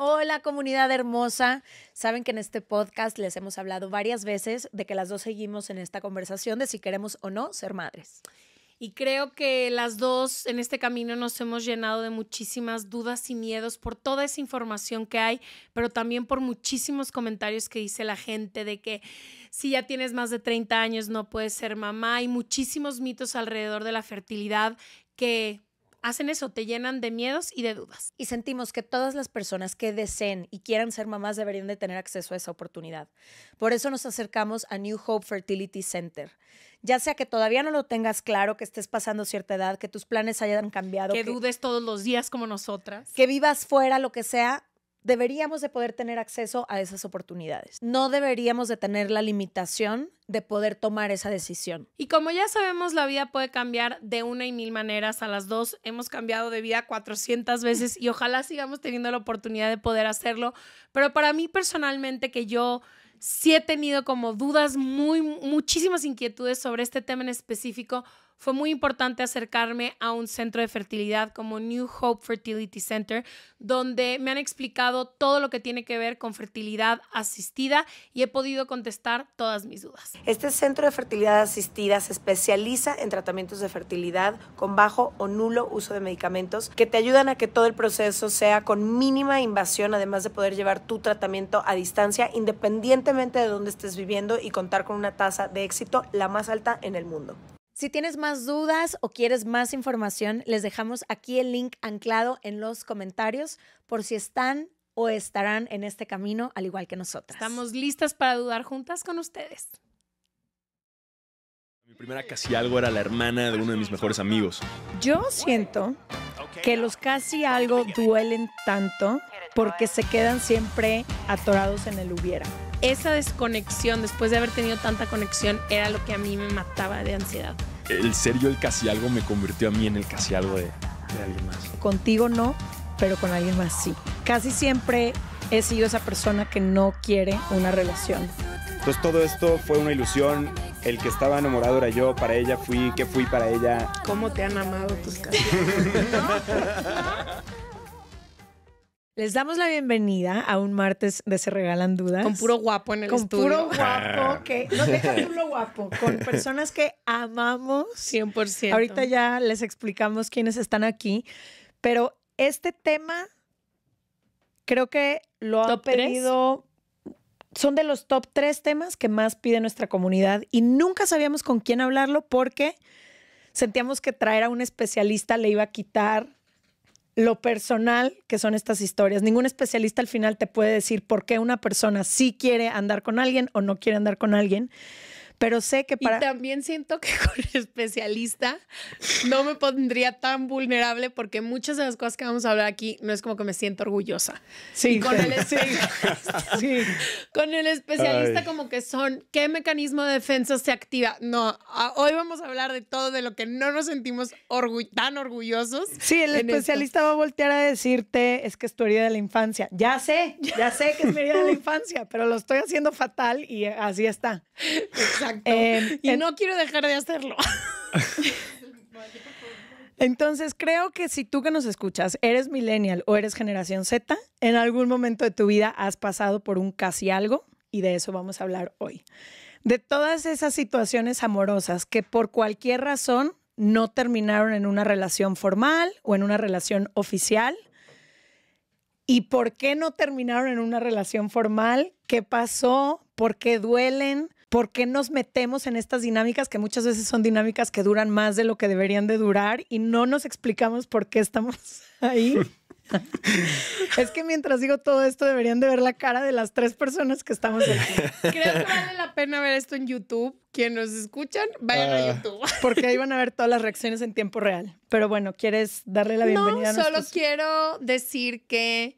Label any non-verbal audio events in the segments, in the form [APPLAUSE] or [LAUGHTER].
Hola comunidad hermosa. Saben que en este podcast les hemos hablado varias veces de que las dos seguimos en esta conversación de si queremos o no ser madres. Y creo que las dos en este camino nos hemos llenado de muchísimas dudas y miedos por toda esa información que hay, pero también por muchísimos comentarios que dice la gente de que si ya tienes más de 30 años no puedes ser mamá y muchísimos mitos alrededor de la fertilidad que hacen eso, te llenan de miedos y de dudas. Y sentimos que todas las personas que deseen y quieran ser mamás deberían de tener acceso a esa oportunidad. Por eso nos acercamos a New Hope Fertility Center. Ya sea que todavía no lo tengas claro, que estés pasando cierta edad, que tus planes hayan cambiado. Que, dudes todos los días como nosotras. Que vivas fuera, lo que sea, deberíamos de poder tener acceso a esas oportunidades. No deberíamos de tener la limitación de poder tomar esa decisión. Y como ya sabemos, la vida puede cambiar de una y mil maneras. A las dos hemos cambiado de vida 400 veces y ojalá sigamos teniendo la oportunidad de poder hacerlo. Pero para mí personalmente, que yo sí he tenido como dudas, muy, muchísimas inquietudes sobre este tema en específico, fue muy importante acercarme a un centro de fertilidad como New Hope Fertility Center, donde me han explicado todo lo que tiene que ver con fertilidad asistida y he podido contestar todas mis dudas. Este centro de fertilidad asistida se especializa en tratamientos de fertilidad con bajo o nulo uso de medicamentos que te ayudan a que todo el proceso sea con mínima invasión, además de poder llevar tu tratamiento a distancia independientemente de dónde estés viviendo y contar con una tasa de éxito la más alta en el mundo. Si tienes más dudas o quieres más información, les dejamos aquí el link anclado en los comentarios por si están o estarán en este camino al igual que nosotras. Estamos listas para dudar juntas con ustedes. Mi primera casi algo era la hermana de uno de mis mejores amigos. Yo siento que los casi algo duelen tanto porque se quedan siempre atorados en el hubiera. Esa desconexión, después de haber tenido tanta conexión, era lo que a mí me mataba de ansiedad. El ser yo el casi algo me convirtió a mí en el casi algo de, alguien más. Contigo no, pero con alguien más sí. Casi siempre he sido esa persona que no quiere una relación. Entonces todo esto fue una ilusión. El que estaba enamorado era yo, para ella fui, que fui para ella. ¿Cómo te han amado tus casi? [LAUGHS] Les damos la bienvenida a un martes de Se Regalan Dudas. Con puro guapo en el estudio. Con puro guapo, ah. que no deja puro guapo, con [LAUGHS] personas que amamos. 100%. Ahorita ya les explicamos quiénes están aquí, pero este tema creo que lo han pedido... Son de los top tres temas que más pide nuestra comunidad y nunca sabíamos con quién hablarlo porque sentíamos que traer a un especialista le iba a quitar lo personal que son estas historias. Ningún especialista al final te puede decir por qué una persona sí quiere andar con alguien o no quiere andar con alguien pero sé que para... Y también siento que [LAUGHS] con el especialista no me pondría tan vulnerable porque muchas de las cosas que vamos a hablar aquí no es como que me siento orgullosa. Sí, [LAUGHS] con, El especialista, como que son qué mecanismo de defensa se activa. No, hoy vamos a hablar de todo, de lo que no nos sentimos tan orgullosos. Sí, el especialista va a voltear a decirte, es que es tu herida de la infancia. Ya sé, ya sé que es mi herida de la [LAUGHS] infancia, pero lo estoy haciendo fatal y así está. Exacto. Em, y no quiero dejar de hacerlo. [LAUGHS] Entonces, creo que si tú que nos escuchas eres millennial o eres generación Z, en algún momento de tu vida has pasado por un casi algo y de eso vamos a hablar hoy. De todas esas situaciones amorosas que por cualquier razón no terminaron en una relación formal o en una relación oficial. ¿Y por qué no terminaron en una relación formal? ¿Qué pasó? ¿Por qué duelen? ¿Por qué nos metemos en estas dinámicas que muchas veces son dinámicas que duran más de lo que deberían de durar y no nos explicamos por qué estamos [LAUGHS] ahí? [LAUGHS] es que mientras digo todo esto deberían de ver la cara de las tres personas que estamos aquí. [LAUGHS] Creo que vale la pena ver esto en YouTube. Quienes nos escuchan, vayan a ah. YouTube. Porque ahí van a ver todas las reacciones en tiempo real. Pero bueno, ¿quieres darle la bienvenida? No, solo quiero decir que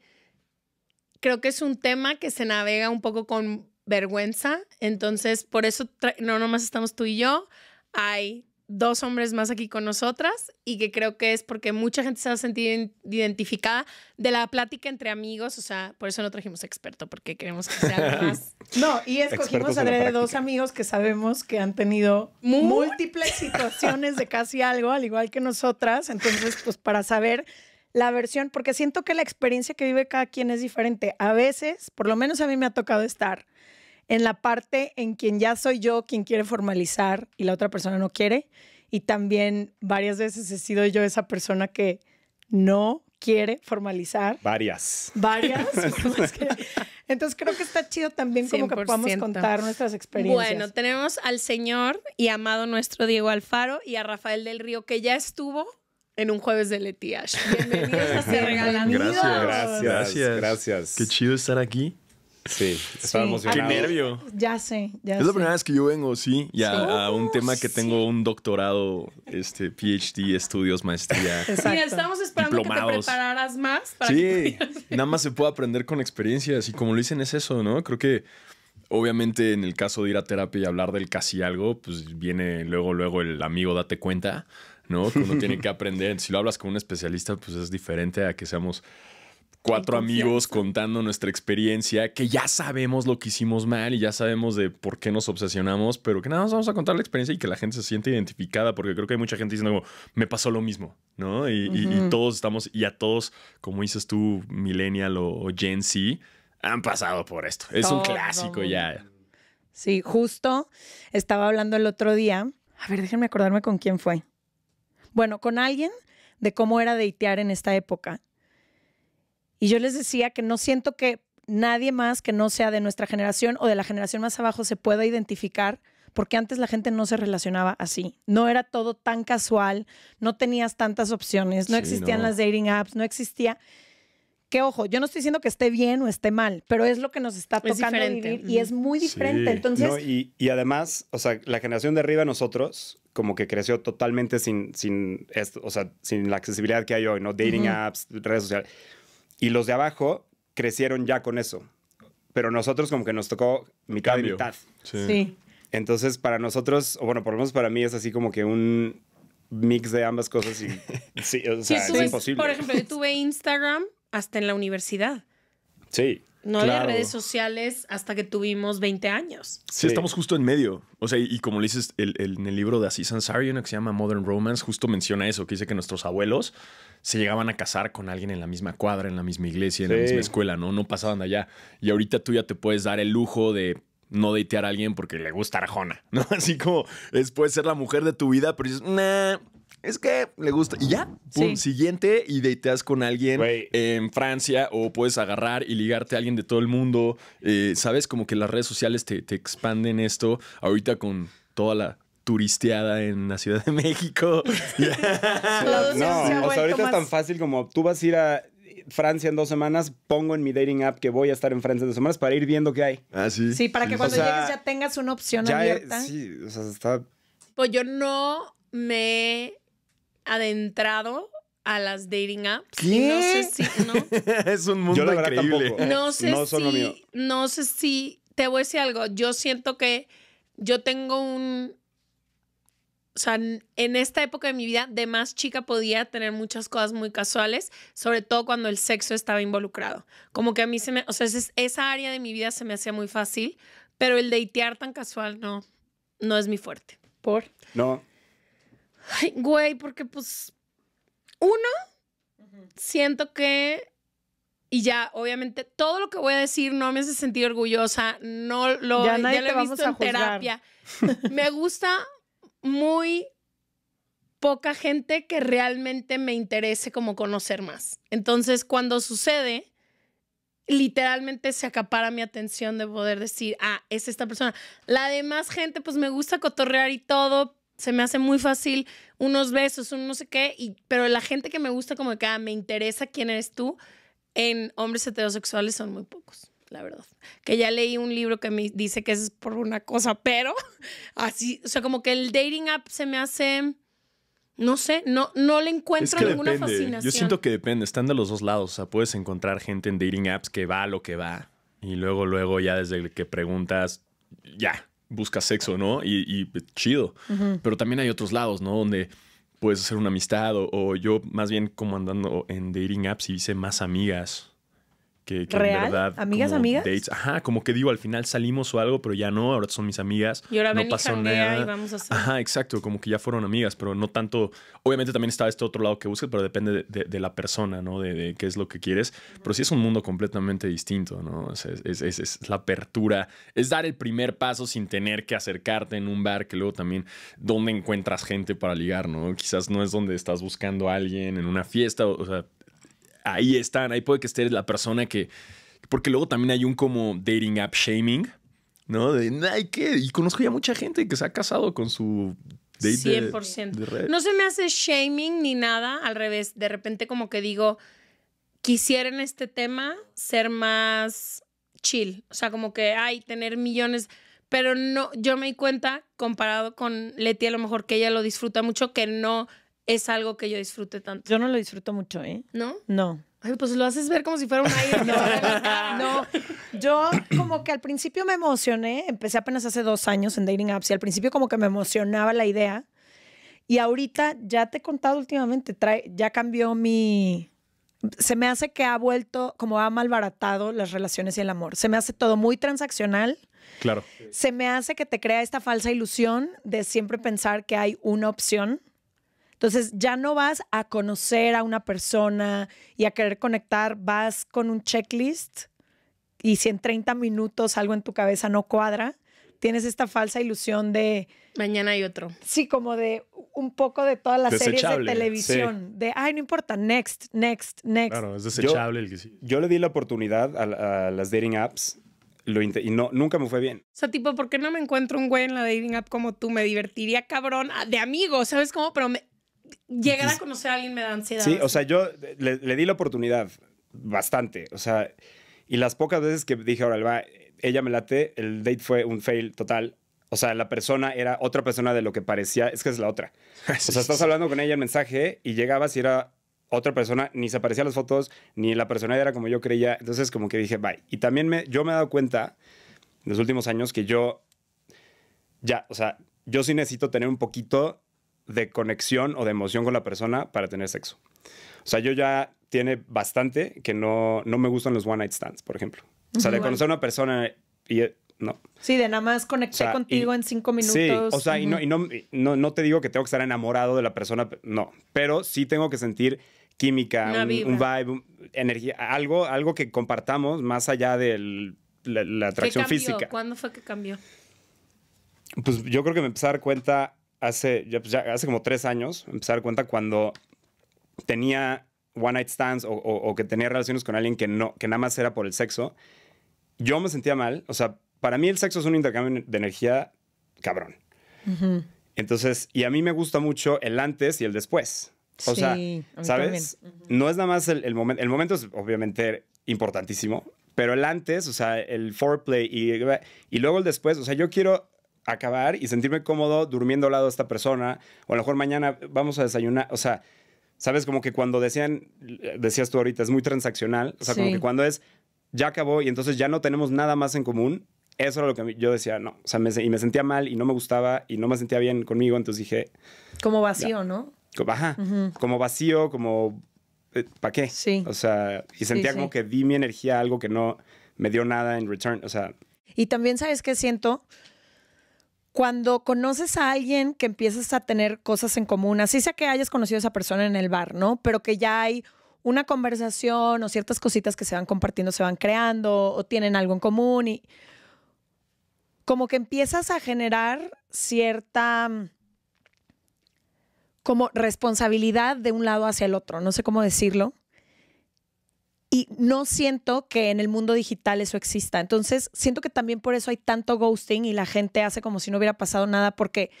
creo que es un tema que se navega un poco con vergüenza. Entonces, por eso no nomás estamos tú y yo, hay dos hombres más aquí con nosotras y que creo que es porque mucha gente se ha sentido identificada de la plática entre amigos, o sea, por eso no trajimos experto, porque queremos que sea [LAUGHS] más. No, y escogimos a de dos amigos que sabemos que han tenido múltiples situaciones de casi algo, al igual que nosotras, entonces, pues para saber la versión, porque siento que la experiencia que vive cada quien es diferente. A veces, por lo menos a mí me ha tocado estar en la parte en quien ya soy yo quien quiere formalizar y la otra persona no quiere. Y también varias veces he sido yo esa persona que no quiere formalizar. Varias. Varias. [LAUGHS] Entonces creo que está chido también como que podamos contar nuestras experiencias. Bueno, tenemos al señor y amado nuestro Diego Alfaro y a Rafael del Río que ya estuvo en un jueves de Letiash. Bienvenidos a Ser [LAUGHS] Gracias, gracias, gracias. Qué chido estar aquí. Sí, estaba emocionado. Qué nervio. Ya sé, ya Es la primera vez que yo vengo, sí, ya a un tema que tengo un doctorado, este, PhD, estudios, maestría. Y [LAUGHS] estamos esperando que te prepararas más. Para sí, [LAUGHS] nada más se puede aprender con experiencias y como lo dicen es eso, ¿no? Creo que obviamente en el caso de ir a terapia y hablar del casi algo, pues viene luego, luego el amigo date cuenta, ¿no? Que uno tiene que [LAUGHS] aprender. Si lo hablas con un especialista, pues es diferente a que seamos cuatro amigos contando nuestra experiencia, que ya sabemos lo que hicimos mal y ya sabemos de por qué nos obsesionamos, pero que nada más vamos a contar la experiencia y que la gente se siente identificada, porque creo que hay mucha gente diciendo, me pasó lo mismo, ¿no? Y, todos estamos, y a todos, como dices tú, millennial o, Gen Z, han pasado por esto. Es un clásico ya. Sí, justo estaba hablando el otro día. A ver, déjenme acordarme con quién fue. Bueno, con alguien de cómo era deitear en esta época. Y yo les decía que no siento que nadie más que no sea de nuestra generación o de la generación más abajo se pueda identificar porque antes la gente no se relacionaba así. No era todo tan casual, no tenías tantas opciones, no existían las dating apps, no existía. Que ojo, yo no estoy diciendo que esté bien o esté mal, pero es lo que nos está tocando vivir y es muy diferente. Entonces, y, además, o sea, la generación de arriba nosotros como que creció totalmente sin, sin esto, o sea, sin la accesibilidad que hay hoy, ¿no? Dating apps, redes sociales. Y los de abajo crecieron ya con eso. Pero nosotros como que nos tocó mitad y mitad. Sí. Entonces, para nosotros, o bueno, por lo menos para mí es así como que un mix de ambas cosas y [LAUGHS] sí, o sea, es imposible. Por ejemplo, yo tuve Instagram hasta en la universidad. Sí. No había redes sociales hasta que tuvimos 20 años. Sí, estamos justo en medio. O sea, y, como le dices en el libro de Aziz Ansari, uno que se llama Modern Romance, justo menciona eso, que dice que nuestros abuelos se llegaban a casar con alguien en la misma cuadra, en la misma iglesia, en la misma escuela, ¿no? No pasaban de allá. Y ahorita tú ya te puedes dar el lujo de no datear a alguien porque le gusta Arjona, [LAUGHS] ¿no? Así como es, puede ser la mujer de tu vida, pero dices, nah, es que le gusta. Y ya, pum, siguiente y dateas con alguien en Francia o puedes agarrar y ligarte a alguien de todo el mundo. Eh, Sabes, como que las redes sociales te, expanden esto. Ahorita con toda la turisteada en la Ciudad de México. [LAUGHS] no, o sea, ahorita es tan fácil como tú vas a ir a Francia en dos semanas, pongo en mi dating app que voy a estar en Francia en dos semanas para ir viendo qué hay. Ah, sí. Sí, para que cuando llegues ya tengas una opción abierta. sí, o sea, está. Pues yo no me adentrado a las dating apps. no sé si, [LAUGHS] es un mundo increíble. No sé si, no sé si te voy a decir algo. Yo siento que yo tengo un, o sea, en esta época de mi vida, de más chica podía tener muchas cosas muy casuales, sobre todo cuando el sexo estaba involucrado. Como que a mí se me, o sea, esa área de mi vida se me hacía muy fácil, pero el datear tan casual no, no es mi fuerte. ¿Por? No güey, porque pues uno, siento que, y ya, obviamente, todo lo que voy a decir no me hace sentir orgullosa, no lo, ya, nadie lo he visto en terapia. [LAUGHS] me gusta muy poca gente que realmente me interese como conocer más. Entonces, cuando sucede, literalmente se acapara mi atención de poder decir, ah, es esta persona. La demás gente, pues me gusta cotorrear y todo, se me hace muy fácil unos besos, un no sé qué, y, pero la gente que me gusta como que ah, me interesa quién eres tú, en hombres heterosexuales son muy pocos, la verdad. Que ya leí un libro que me dice que es por una cosa, pero [LAUGHS] así, o sea, como que el dating app se me hace... No sé, no, no le encuentro ninguna fascinación. Yo siento que depende, están de los dos lados. O sea, puedes encontrar gente en dating apps que va a lo que va. Y luego, luego, ya desde que preguntas, ya, busca sexo, ¿no? Y, chido. Pero también hay otros lados, ¿no? Donde puedes hacer una amistad o, o, yo más bien como andando en dating apps y hice más amigas que, ¿Real? verdad. ¿Amigas, amigas? Ajá, como que digo, al final salimos o algo, pero ya no, ahora son mis amigas. Y ahora no pasó nada. vamos Ajá, exacto, como que ya fueron amigas, pero no tanto. Obviamente también está este otro lado que buscas, pero depende de, la persona, ¿no? De, qué es lo que quieres. Pero sí es un mundo completamente distinto, ¿no? es, es, es, la apertura, es dar el primer paso sin tener que acercarte en un bar, que luego también, ¿dónde encuentras gente para ligar, ¿no? Quizás no es donde estás buscando a alguien en una fiesta, o, o sea ahí están, ahí puede que esté la persona que... Porque luego también hay un como dating app shaming, ¿no? De, ay, ¿qué? Y conozco ya mucha gente que se ha casado con su 100%. De, no se me hace shaming ni nada, al revés, de repente como que digo, quisiera en este tema ser más chill, o sea, como que, ay, tener millones, pero no, yo me di cuenta, comparado con Leti, a lo mejor que ella lo disfruta mucho, que no, es algo que yo disfrute tanto. Yo no lo disfruto mucho, ¿eh? ¿No? No. Ay, pues lo haces ver como si fuera un aire. no, [LAUGHS] no, yo como que al principio me emocioné, empecé apenas hace dos años en Dating Apps y al principio como que me emocionaba la idea. Y ahorita, ya te he contado últimamente, trae, ya cambió mi... Se me hace que ha vuelto, como ha malbaratado las relaciones y el amor. Se me hace todo muy transaccional. Claro. Se me hace que te crea esta falsa ilusión de siempre pensar que hay una opción entonces ya no vas a conocer a una persona y a querer conectar, vas con un checklist y si en 30 minutos algo en tu cabeza no cuadra, tienes esta falsa ilusión de... Mañana hay otro. Sí, como de un poco de todas las series de televisión, de, ay, no importa, next, next, next. Claro, es desechable yo, el que sí. Yo le di la oportunidad a, las dating apps lo y no, nunca me fue bien. O sea, tipo, ¿por qué no me encuentro un güey en la dating app como tú? Me divertiría cabrón de amigo, ¿sabes cómo? Pero me, llegar a conocer a alguien me da ansiedad. Sí, o sea, yo le, di la oportunidad bastante, o sea, y las pocas veces que dije, ahora va, ella me late, el date fue un fail total. O sea, la persona era otra persona de lo que parecía, es que es la otra. [LAUGHS] O sea, estás hablando con ella en mensaje y llegabas y era otra persona, ni se aparecían las fotos, ni la persona era como yo creía. Entonces, como que dije, bye. Y también me, yo me he dado cuenta en los últimos años que yo, ya, o sea, yo sí necesito tener un poquito de conexión o de emoción con la persona para tener sexo. O sea, yo ya tiene bastante que no, no me gustan los one night stands, por ejemplo. O sea, de conocer a una persona y eh, no. Sí, de nada más conecté contigo en cinco minutos. Sí, o sea, y, no, y no, no, te digo que tengo que estar enamorado de la persona, no, pero sí tengo que sentir química, un, vibe, energía, algo, algo que compartamos más allá de la, atracción física. ¿Cuándo fue que cambió? Pues yo creo que me empecé a dar cuenta pues, hace, como tres años, empecé a dar cuenta cuando tenía one night stands o, que tenía relaciones con alguien que, no, que nada más era por el sexo, yo me sentía mal. O sea, para mí el sexo es un intercambio de energía cabrón. Entonces, y a mí me gusta mucho el antes y el después. O sea, ¿sabes? No es nada más el, momento. El momento es obviamente importantísimo, pero el antes, o sea, el foreplay y, y luego el después. O sea, yo quiero acabar y sentirme cómodo durmiendo al lado de esta persona, o a lo mejor mañana vamos a desayunar, o sea, sabes como que cuando decían, decías tú ahorita, es muy transaccional, o sea, como que cuando es, ya acabó y entonces ya no tenemos nada más en común, eso era lo que yo decía, no, o sea, y me sentía mal y no me gustaba y no me sentía bien conmigo, entonces dije... Como vacío, ¿no? Ajá, como vacío, como... Eh, ¿Para qué? Sí. O sea, y sentía como que di mi energía a algo que no me dio nada en return, o sea... Y también, ¿sabes qué siento? cuando conoces a alguien que empiezas a tener cosas en común, así sea que hayas conocido a esa persona en el bar, ¿no? Pero que ya hay una conversación o ciertas cositas que se van compartiendo, se van creando o tienen algo en común y como que empiezas a generar cierta mm, como responsabilidad de un lado hacia el otro, no sé cómo decirlo, y no siento que en el mundo digital eso exista. Entonces, siento que también por eso hay tanto ghosting y la gente hace como si no hubiera pasado nada, porque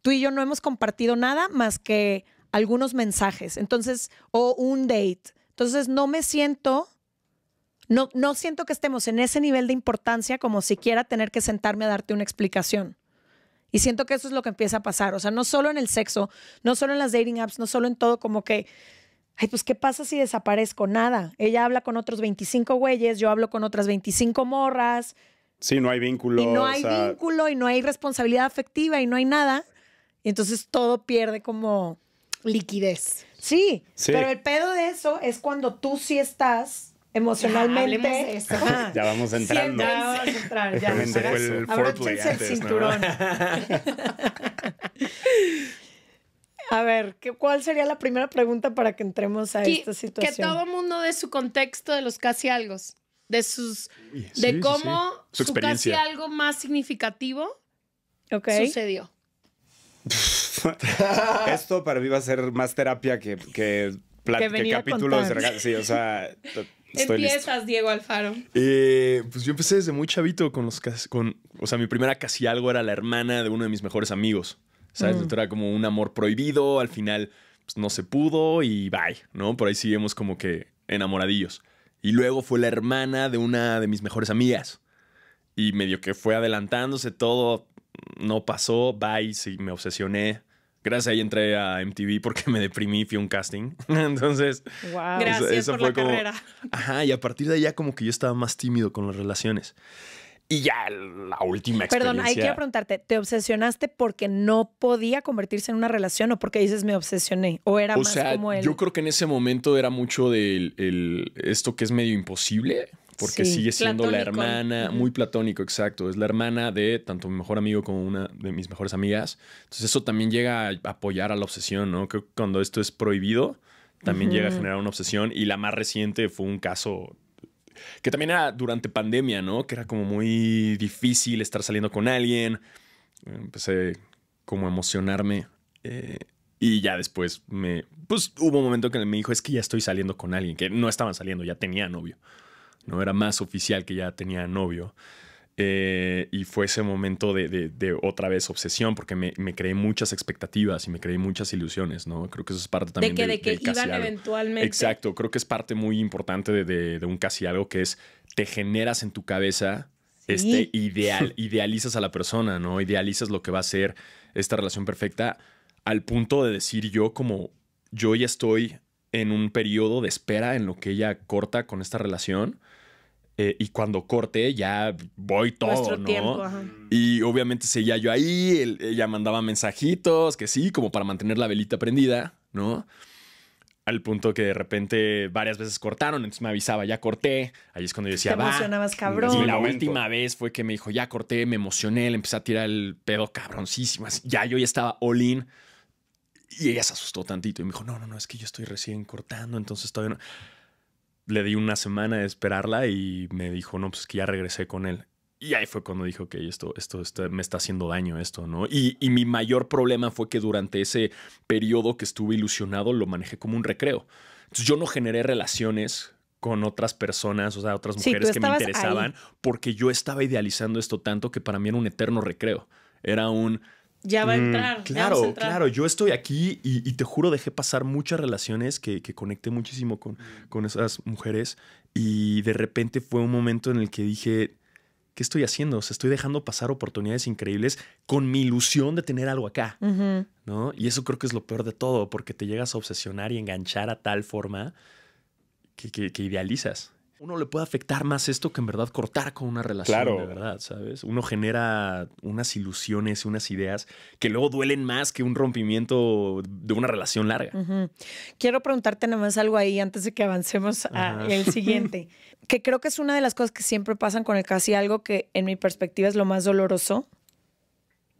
tú y yo no hemos compartido nada más que algunos mensajes, entonces, o un date. Entonces, no me siento, no, no siento que estemos en ese nivel de importancia como siquiera tener que sentarme a darte una explicación. Y siento que eso es lo que empieza a pasar. O sea, no solo en el sexo, no solo en las dating apps, no solo en todo, como que ay, pues, ¿qué pasa si desaparezco? Nada. Ella habla con otros 25 güeyes, yo hablo con otras 25 morras. Sí, no hay vínculo. Y no hay vínculo y no hay responsabilidad afectiva y no hay nada. Y entonces todo pierde como liquidez. Sí, sí, pero el pedo de eso es cuando tú sí estás emocionalmente. Ya, [LAUGHS] ya vamos entrando. ya vamos a entrar. Ya. el, cinturón. [LAUGHS] [LAUGHS] A ver, ¿cuál sería la primera pregunta para que entremos a esta situación? Que todo mundo de su contexto de los casi algo, de sus, de cómo Su, casi algo más significativo sucedió. [LAUGHS] Esto para mí va a ser más terapia que, que, que, capítulos de Sí, o sea. [LAUGHS] Empiezas, Diego Alfaro. pues yo empecé desde muy chavito con los. Con, o sea, mi primera casi algo era la hermana de uno de mis mejores amigos. ¿sabes? Mm. Era como un amor prohibido, al final pues, no se pudo y bye, ¿no? Por ahí seguimos como que enamoradillos. Y luego fue la hermana de una de mis mejores amigas. Y medio que fue adelantándose todo, no pasó, bye, sí, me obsesioné. Gracias, ahí entré a MTV porque me deprimí, fui a un casting. [LAUGHS] Entonces, gracias por fue la carrera. Ajá, y a partir de allá como que yo estaba más tímido con las relaciones. Y ya la última experiencia. Perdón, hay que preguntarte, ¿te obsesionaste porque no podía convertirse en una relación o porque dices me obsesioné? ¿O era más como él? Yo creo que en ese momento era mucho de esto que es medio imposible, porque sigue siendo la hermana, muy platónico, exacto. Es la hermana de tanto mi mejor amigo como una de mis mejores amigas. Entonces, eso también llega a apoyar a la obsesión, ¿no? que cuando esto es prohibido, también llega a generar una obsesión. Y la más reciente fue un caso que también era durante pandemia, ¿no? Que era como muy difícil estar saliendo con alguien. Empecé como a emocionarme. Eh, y ya después me. Pues hubo un momento que me dijo: Es que ya estoy saliendo con alguien, que no estaban saliendo, ya tenía novio. No era más oficial que ya tenía novio. Eh, y fue ese momento de, otra vez obsesión, porque me, creé muchas expectativas y me creé muchas ilusiones, ¿no? Creo que eso es parte también de que, iban eventualmente. Exacto, creo que es parte muy importante de, de un casi algo que es te generas en tu cabeza este ideal, [LAUGHS] idealizas a la persona, ¿no? Idealizas lo que va a ser esta relación perfecta al punto de decir yo como yo ya estoy en un periodo de espera en lo que ella corta con esta relación eh, y cuando corte ya voy todo, Nuestro Tiempo, ajá. Y obviamente seguía yo ahí, ella mandaba mensajitos, que sí, como para mantener la velita prendida, ¿no? Al punto que de repente varias veces cortaron, entonces me avisaba, ya corté. Ahí es cuando yo decía, Te emocionabas, cabrón. Y la última vez fue que me dijo, ya corté, me emocioné, le empecé a tirar el pedo cabroncísimo. ya yo ya estaba all in. Y ella se asustó tantito y me dijo, no, no, no, es que yo estoy recién cortando, entonces todavía no le di una semana de esperarla y me dijo, no, pues que ya regresé con él. Y ahí fue cuando dijo, que esto, esto, me está haciendo daño esto, ¿no? Y, mi mayor problema fue que durante ese periodo que estuve ilusionado lo manejé como un recreo. Entonces yo no generé relaciones con otras personas, o sea, otras mujeres que me interesaban, porque yo estaba idealizando esto tanto que para mí era un eterno recreo. Era un ya va a mm, entrar. claro, claro. Yo estoy aquí y, te juro, dejé pasar muchas relaciones que, conecté muchísimo con, mm. con, esas mujeres. Y de repente fue un momento en el que dije, ¿qué estoy haciendo? O sea, estoy dejando pasar oportunidades increíbles con mi ilusión de tener algo acá. ¿no? Y eso creo que es lo peor de todo, porque te llegas a obsesionar y enganchar a tal forma que idealizas uno le puede afectar más esto que en verdad cortar con una relación de verdad, ¿sabes? Uno genera unas ilusiones, unas ideas que luego duelen más que un rompimiento de una relación larga. Quiero preguntarte nada más algo ahí antes de que avancemos al siguiente, [LAUGHS] que creo que es una de las cosas que siempre pasan con el casi algo que en mi perspectiva es lo más doloroso,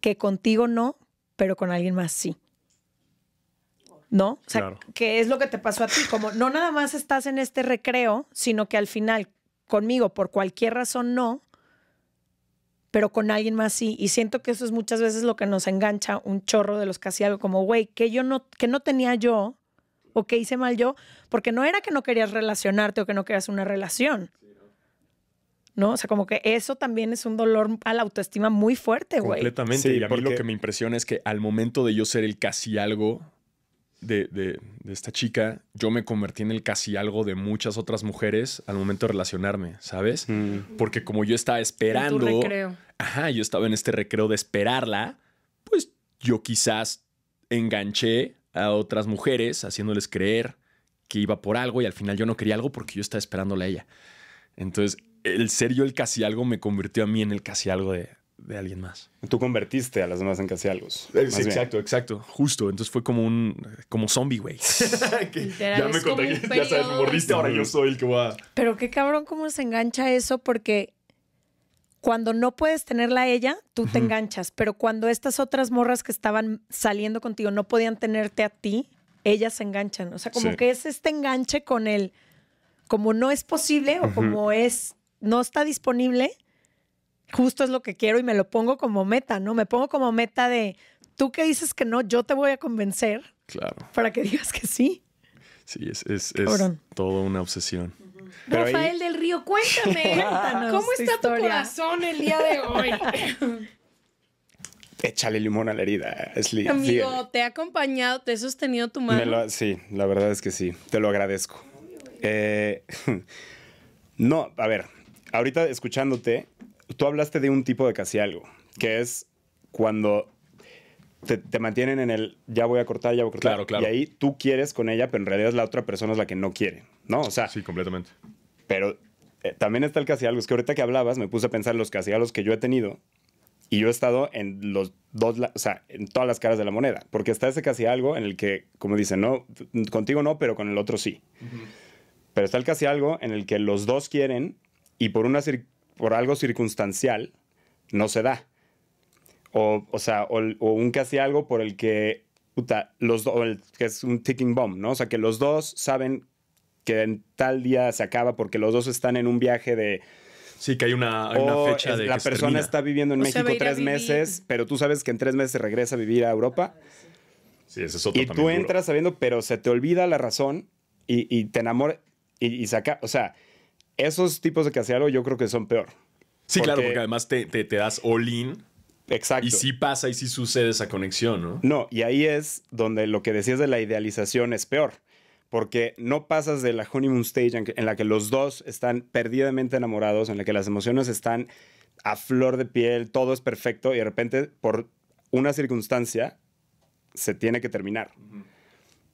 que contigo no, pero con alguien más sí. ¿no? O sea, que es lo que te pasó a ti, como no nada más estás en este recreo, sino que al final conmigo por cualquier razón no, pero con alguien más sí. Y siento que eso es muchas veces lo que nos engancha un chorro de los casi algo como, güey, que yo no, que no tenía yo o que hice mal yo, porque no era que no querías relacionarte o que no querías una relación. ¿no? O sea, como que eso también es un dolor a la autoestima muy fuerte, güey. Completamente. y a mí lo que me impresiona es que al momento de yo ser el casi algo, de, esta chica, yo me convertí en el casi algo de muchas otras mujeres al momento de relacionarme, ¿sabes? Mm. Porque como yo estaba esperando. tu recreo. Ajá, yo estaba en este recreo de esperarla, pues yo quizás enganché a otras mujeres haciéndoles creer que iba por algo y al final yo no quería algo porque yo estaba esperándola a ella. Entonces, el ser yo el casi algo me convirtió a mí en el casi algo de, de alguien más. Tú convertiste a las demás en casi algo. exacto, exacto, justo. Entonces fue como un como zombie, güey. [LAUGHS] ya me contagié, ya sabes, mordiste, ahora yo soy el que va. Pero qué cabrón cómo se engancha eso porque cuando no puedes tenerla a ella, tú te enganchas, pero cuando estas otras morras que estaban saliendo contigo no podían tenerte a ti, ellas se enganchan. O sea, como que es este enganche con él, como no es posible o como es no está disponible justo es lo que quiero y me lo pongo como meta, ¿no? Me pongo como meta de, tú que dices que no, yo te voy a convencer. Claro. Para que [LAUGHS] digas que sí. Sí, es, es, toda una obsesión. Rafael del Río, cuéntame, [LAUGHS] ah, ¿cómo está tu corazón el día de hoy? [LAUGHS] Échale limón a la herida, lindo. Amigo, te ha acompañado, te he sostenido tu mano. sí, la verdad es que sí, te lo agradezco. Eh, no, a ver, ahorita escuchándote, tú hablaste de un tipo de casi algo, que es cuando te, mantienen en el ya voy a cortar, ya voy a cortar. Claro, Y ahí tú quieres con ella, pero en realidad es la otra persona es la que no quiere, ¿no? O sea. Sí, completamente. Pero eh, también está el casi algo. Es que ahorita que hablabas, me puse a pensar los casi algo que yo he tenido. Y yo he estado en los dos, o sea, en todas las caras de la moneda. Porque está ese casi algo en el que, como dicen, no, contigo no, pero con el otro sí. Pero está el casi algo en el que los dos quieren y por una circunstancia por algo circunstancial, no se da. O, o sea, o, un casi algo por el que, puta, los dos, que es un ticking bomb, ¿no? O sea, que los dos saben que en tal día se acaba porque los dos están en un viaje de... Sí, que hay una, fecha de... La persona está viviendo en México tres meses, pero tú sabes que en tres meses regresa a vivir a Europa. Sí, ese es otro Y tú entras sabiendo, pero se te olvida la razón y, te enamora y, y saca, o sea, esos tipos de algo yo creo que son peor. Sí, claro, porque además te, das all-in. Exacto. Y sí pasa y sí sucede esa conexión, ¿no? No, y ahí es donde lo que decías de la idealización es peor, porque no pasas de la honeymoon stage en, la que los dos están perdidamente enamorados, en la que las emociones están a flor de piel, todo es perfecto y de repente por una circunstancia se tiene que terminar.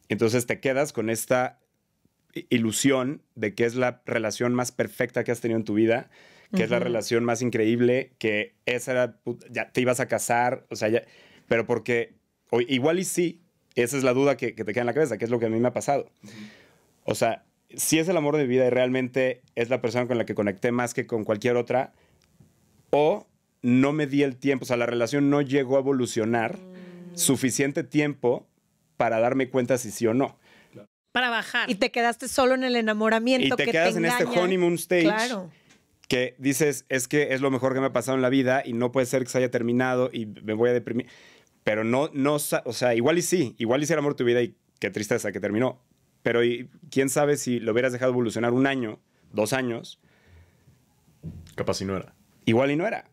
Entonces te quedas con esta ilusión de que es la relación más perfecta que has tenido en tu vida, que es la relación más increíble, que esa era, ya te ibas a casar, o sea, ya, pero porque igual y sí, esa es la duda que, te queda en la cabeza, que es lo que a mí me ha pasado. O sea, si es el amor de vida y realmente es la persona con la que conecté más que con cualquier otra, o no me di el tiempo, o sea, la relación no llegó a evolucionar mm. suficiente tiempo para darme cuenta si sí o no. Para bajar. Y te quedaste solo en el enamoramiento. Y te que quedas te en este honeymoon stage. Claro que dices, es que es lo mejor que me ha pasado en la vida y no puede ser que se haya terminado y me voy a deprimir. Pero no, no, o sea, igual y sí, igual y sí el amor tu vida y qué tristeza que terminó. Pero y, quién sabe si lo hubieras dejado evolucionar un año, dos años. Capaz y no era. Igual y no era.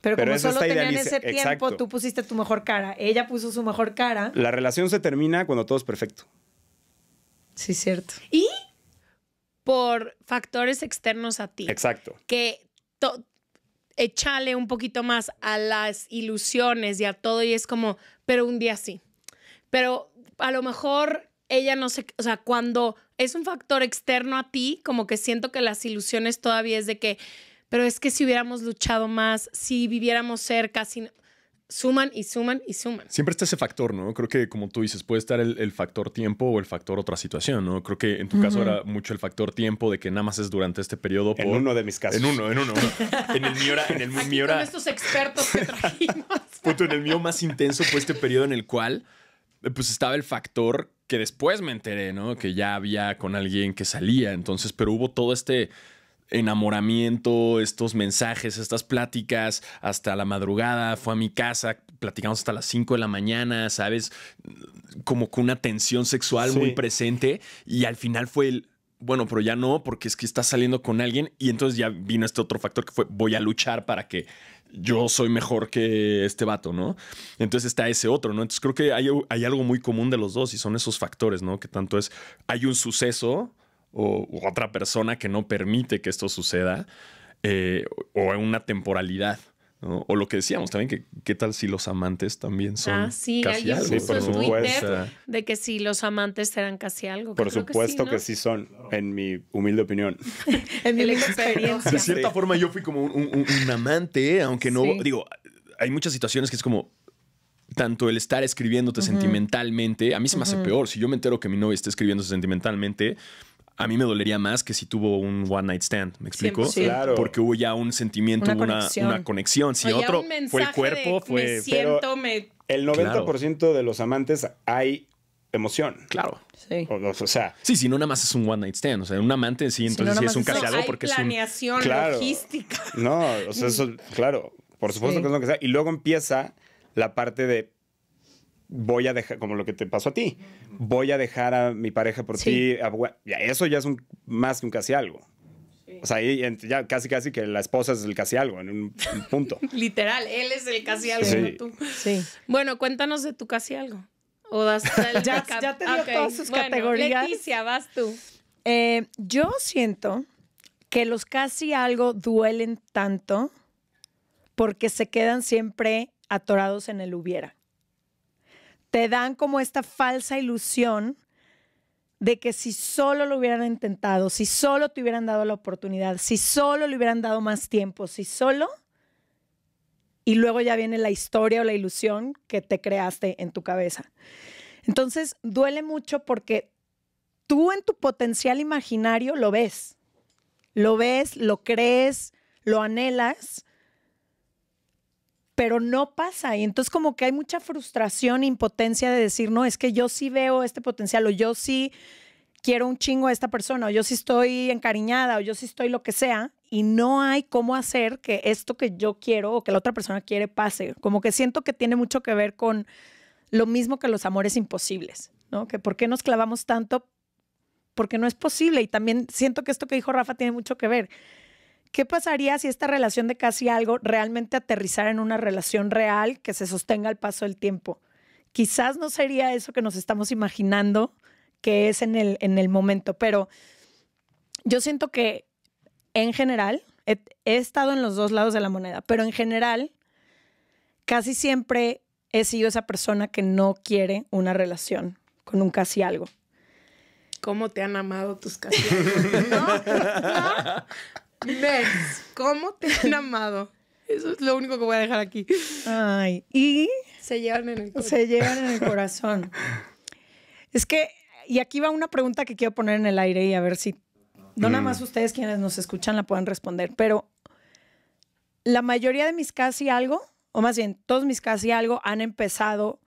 Pero, Pero como solo tenían ese tiempo, tú pusiste tu mejor cara, ella puso su mejor cara. La relación se termina cuando todo es perfecto. Sí, cierto. Y por factores externos a ti. Exacto. Que echale un poquito más a las ilusiones y a todo y es como, pero un día sí. Pero a lo mejor ella no se, o sea, cuando es un factor externo a ti, como que siento que las ilusiones todavía es de que, pero es que si hubiéramos luchado más, si viviéramos cerca, si, suman y suman y suman. Siempre está ese factor, ¿no? Creo que como tú dices, puede estar el, factor tiempo o el factor otra situación, ¿no? Creo que en tu caso era mucho el factor tiempo de que nada más es durante este periodo. En uno de mis casos. En uno, en uno. [LAUGHS] en el mío era... En el mío era... estos expertos que trajimos. [LAUGHS] en el mío más intenso fue este periodo en el cual pues estaba el factor que después me enteré, ¿no? Que ya había con alguien que salía, entonces, pero hubo todo este enamoramiento, estos mensajes, estas pláticas hasta la madrugada, fue a mi casa, platicamos hasta las 5 de la mañana, ¿sabes? Como con una tensión sexual muy presente y al final fue el, bueno, pero ya no, porque es que está saliendo con alguien y entonces ya vino este otro factor que fue, voy a luchar para que yo soy mejor que este vato, ¿no? Entonces está ese otro, ¿no? Entonces creo que hay, hay algo muy común de los dos y son esos factores, ¿no? Que tanto es, hay un suceso o otra persona que no permite que esto suceda eh, o en una temporalidad. O lo que decíamos también, que qué tal si los amantes también son ah, sí, casi algo. De que si los amantes serán casi algo. Por supuesto que sí, son, en mi humilde opinión. [LAUGHS] en mi experiencia. De cierta forma yo fui como un, amante, eh, aunque no, digo, hay muchas situaciones que es como, tanto el estar escribiéndote sentimentalmente, a mí se me hace peor. Si yo me entero que mi novia está escribiéndose sentimentalmente, a mí me dolería más que si tuvo un one night stand, ¿me explico? claro. Porque hubo ya un sentimiento, una, una conexión. Si otro fue el cuerpo, fue... Pero El 90% de los amantes hay emoción. Claro. Sí. O, sea. Sí, si no, nada más es un one night stand. O sea, un amante sí, entonces sí es un caseado porque es Planeación, logística. No, o sea, eso, claro. Por supuesto que es lo que sea. Y luego empieza la parte de voy a dejar, como lo que te pasó a ti, voy a dejar a mi pareja por ti. Eso ya es un, más que un casi algo. O sea, ya casi casi que la esposa es el casi algo en un, punto. [LAUGHS] Literal, él es el casi algo, no tú. Bueno, cuéntanos de tu casi algo. O das [LAUGHS] ya, ya te dio todas sus categorías. Leticia, vas tú. Eh, yo siento que los casi algo duelen tanto porque se quedan siempre atorados en el hubiera te dan como esta falsa ilusión de que si solo lo hubieran intentado, si solo te hubieran dado la oportunidad, si solo le hubieran dado más tiempo, si solo... Y luego ya viene la historia o la ilusión que te creaste en tu cabeza. Entonces, duele mucho porque tú en tu potencial imaginario lo ves, lo ves, lo crees, lo anhelas, pero no pasa. Y entonces como que hay mucha frustración, e impotencia de decir, no, es que yo sí veo este potencial o yo sí quiero un chingo a esta persona o yo sí estoy encariñada o yo sí estoy lo que sea y no hay cómo hacer que esto que yo quiero o que la otra persona quiere pase. Como que siento que tiene mucho que ver con lo mismo que los amores imposibles, ¿no? Que por qué nos clavamos tanto porque no es posible y también siento que esto que dijo Rafa tiene mucho que ver. ¿Qué pasaría si esta relación de casi algo realmente aterrizara en una relación real que se sostenga al paso del tiempo? Quizás no sería eso que nos estamos imaginando que es en el, en el momento, pero yo siento que en general, he, estado en los dos lados de la moneda, pero en general, casi siempre he sido esa persona que no quiere una relación con un casi algo. ¿Cómo te han amado tus casi [LAUGHS] algo? ¿No? ¿No? Ves, ¿cómo te han amado? Eso es lo único que voy a dejar aquí. Ay, y... Se llevan en el corazón. Se llevan en el corazón. Es que, y aquí va una pregunta que quiero poner en el aire y a ver si, no nada más mm. ustedes quienes nos escuchan la pueden responder, pero la mayoría de mis casi algo, o más bien todos mis casi algo, han empezado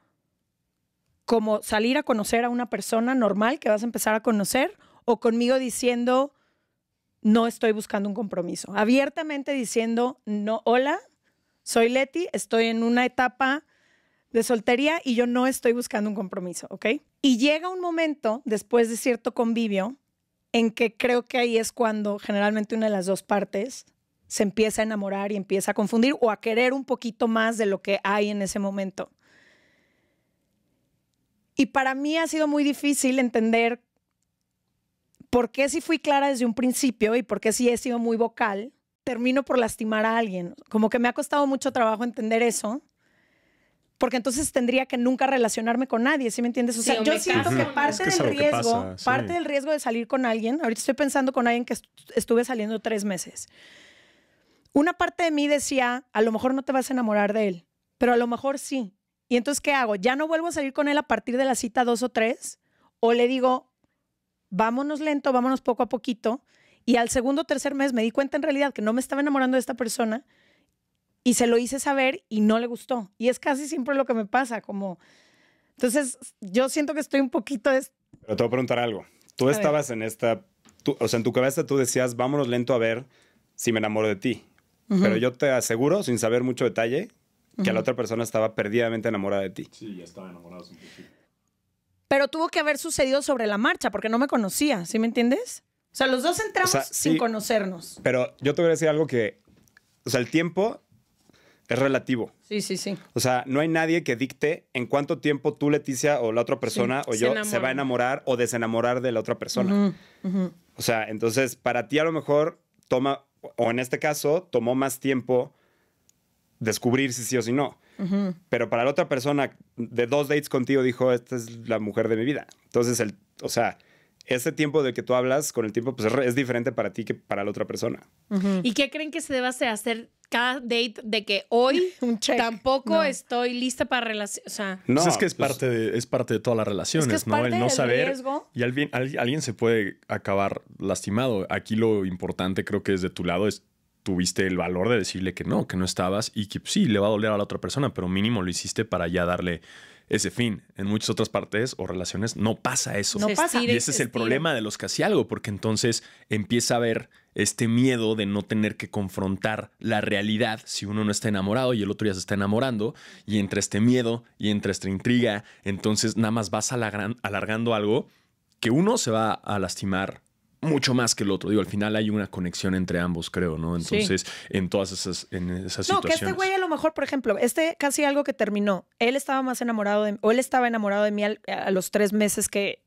como salir a conocer a una persona normal que vas a empezar a conocer o conmigo diciendo no estoy buscando un compromiso. Abiertamente diciendo, no, hola, soy Leti, estoy en una etapa de soltería y yo no estoy buscando un compromiso, ¿ok? Y llega un momento, después de cierto convivio, en que creo que ahí es cuando generalmente una de las dos partes se empieza a enamorar y empieza a confundir o a querer un poquito más de lo que hay en ese momento. Y para mí ha sido muy difícil entender ¿por qué si fui clara desde un principio y por qué si he sido muy vocal, termino por lastimar a alguien? Como que me ha costado mucho trabajo entender eso, porque entonces tendría que nunca relacionarme con nadie, ¿sí me entiendes? O sea, yo siento que parte del riesgo, parte del riesgo de salir con alguien, ahorita estoy pensando con alguien que estuve saliendo tres meses. Una parte de mí decía, a lo mejor no te vas a enamorar de él, pero a lo mejor sí. Y entonces, ¿qué hago? ¿Ya no vuelvo a salir con él a partir de la cita dos o tres? ¿O le digo, vámonos lento, vámonos poco a poquito. Y al segundo o tercer mes me di cuenta en realidad que no me estaba enamorando de esta persona y se lo hice saber y no le gustó. Y es casi siempre lo que me pasa, como... Entonces, yo siento que estoy un poquito... Pero te voy a preguntar algo. Tú estabas en esta... o sea, en tu cabeza tú decías, vámonos lento a ver si me enamoro de ti. Pero yo te aseguro, sin saber mucho detalle, que la otra persona estaba perdidamente enamorada de ti. Sí, ya estaba enamorada. Pero tuvo que haber sucedido sobre la marcha porque no me conocía, ¿sí me entiendes? O sea, los dos entramos sin conocernos. Pero yo te voy a decir algo que, o sea, el tiempo es relativo. Sí, sí, sí. O sea, no hay nadie que dicte en cuánto tiempo tú, Leticia, o la otra persona, o yo, se, va a enamorar o desenamorar de la otra persona. O sea, entonces, para ti a lo mejor toma, o en este caso, tomó más tiempo descubrir si sí o si no. Pero para la otra persona, de dos dates contigo, dijo, esta es la mujer de mi vida. Entonces, el, o sea, ese tiempo del que tú hablas con el tiempo pues, es diferente para ti que para la otra persona. ¿Y qué creen que se debe hacer cada date de que hoy [LAUGHS] tampoco estoy lista para relación? no, pues es que es, pues parte de, es parte de todas las relaciones, ¿no? El no saber. Y alguien, alguien se puede acabar lastimado. Aquí lo importante creo que es de tu lado es tuviste el valor de decirle que no, que no estabas y que pues, sí, le va a doler a la otra persona, pero mínimo lo hiciste para ya darle ese fin. En muchas otras partes o relaciones no pasa eso. No pasa. Y ese es el problema de los casi algo, porque entonces empieza a haber este miedo de no tener que confrontar la realidad si uno no está enamorado y el otro ya se está enamorando, y entre este miedo y entre esta intriga, entonces nada más vas alargando algo que uno se va a lastimar mucho más que el otro. Digo, al final hay una conexión entre ambos, creo, ¿no? Entonces, en todas esas, en esas situaciones. No, que este güey a lo mejor, por ejemplo, este casi algo que terminó. Él estaba más enamorado de, o él estaba enamorado de mí a los tres meses que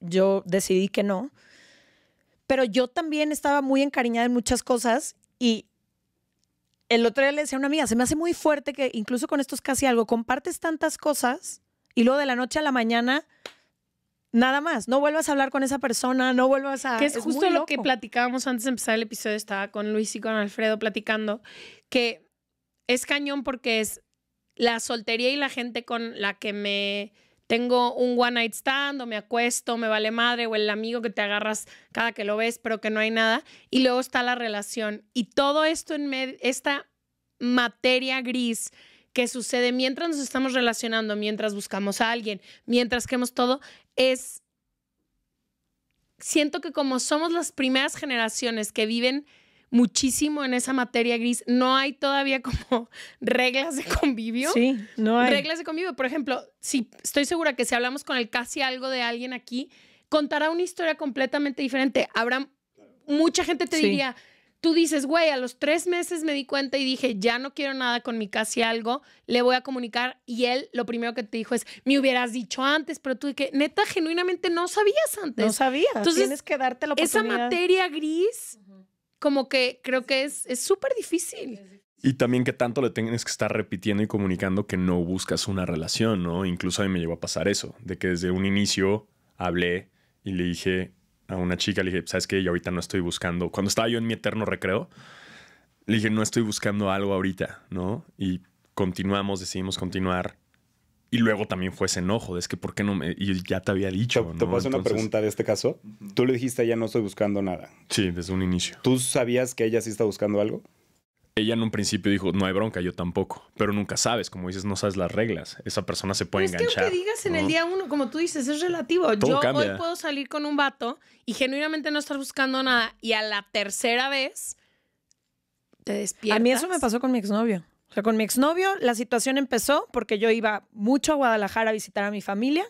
yo decidí que no. Pero yo también estaba muy encariñada en muchas cosas y el otro día le decía a una amiga, se me hace muy fuerte que incluso con estos casi algo, compartes tantas cosas y luego de la noche a la mañana nada más. No vuelvas a hablar con esa persona, no vuelvas a... Que es, justo lo que platicábamos antes de empezar el episodio, estaba con Luis y con Alfredo platicando, que es cañón porque es la soltería y la gente con la que me tengo un one night stand o me acuesto, me vale madre, o el amigo que te agarras cada que lo ves, pero que no hay nada. Y luego está la relación. Y todo esto en esta materia gris que sucede mientras nos estamos relacionando, mientras buscamos a alguien, mientras quemos todo, es... Siento que como somos las primeras generaciones que viven muchísimo en esa materia gris. No hay todavía como [LAUGHS] reglas de convivio. Sí, no hay. Reglas de convivio. Por ejemplo, si estoy segura que si hablamos con el casi algo de alguien aquí, contará una historia completamente diferente. Habrá mucha gente te diría tú dices, güey, a los tres meses me di cuenta y dije, ya no quiero nada con mi casi algo, le voy a comunicar. Y él lo primero que te dijo es, me hubieras dicho antes, pero tú que neta, genuinamente no sabías antes. No sabías. Entonces, tienes que darte la oportunidad. Esa materia gris, como que creo que es súper difícil. Y también que tanto le tienes que estar repitiendo y comunicando que no buscas una relación, ¿no? Incluso a mí me llegó a pasar eso, de que desde un inicio hablé y le dije, a una chica, le dije, ¿sabes qué? Yo ahorita no estoy buscando, cuando estaba yo en mi eterno recreo, le dije, no estoy buscando algo ahorita, ¿no? Y continuamos, decidimos continuar. Y luego también fue ese enojo, de es que ¿por qué no me...? Y ya te había dicho, Te, ¿no? hacer una pregunta de este caso. Tú le dijiste, ya no estoy buscando nada. Sí, desde un inicio. ¿Tú sabías que ella sí está buscando algo? ella en un principio dijo, no hay bronca, yo tampoco. Pero nunca sabes, como dices, no sabes las reglas. Esa persona se puede enganchar. Pues es que digas en el día uno, como tú dices, es relativo. yo hoy puedo salir con un vato y genuinamente no estar buscando nada. Y a la tercera vez te despiertas. A mí eso me pasó con mi exnovio. O sea, con mi exnovio la situación empezó porque yo iba mucho a Guadalajara a visitar a mi familia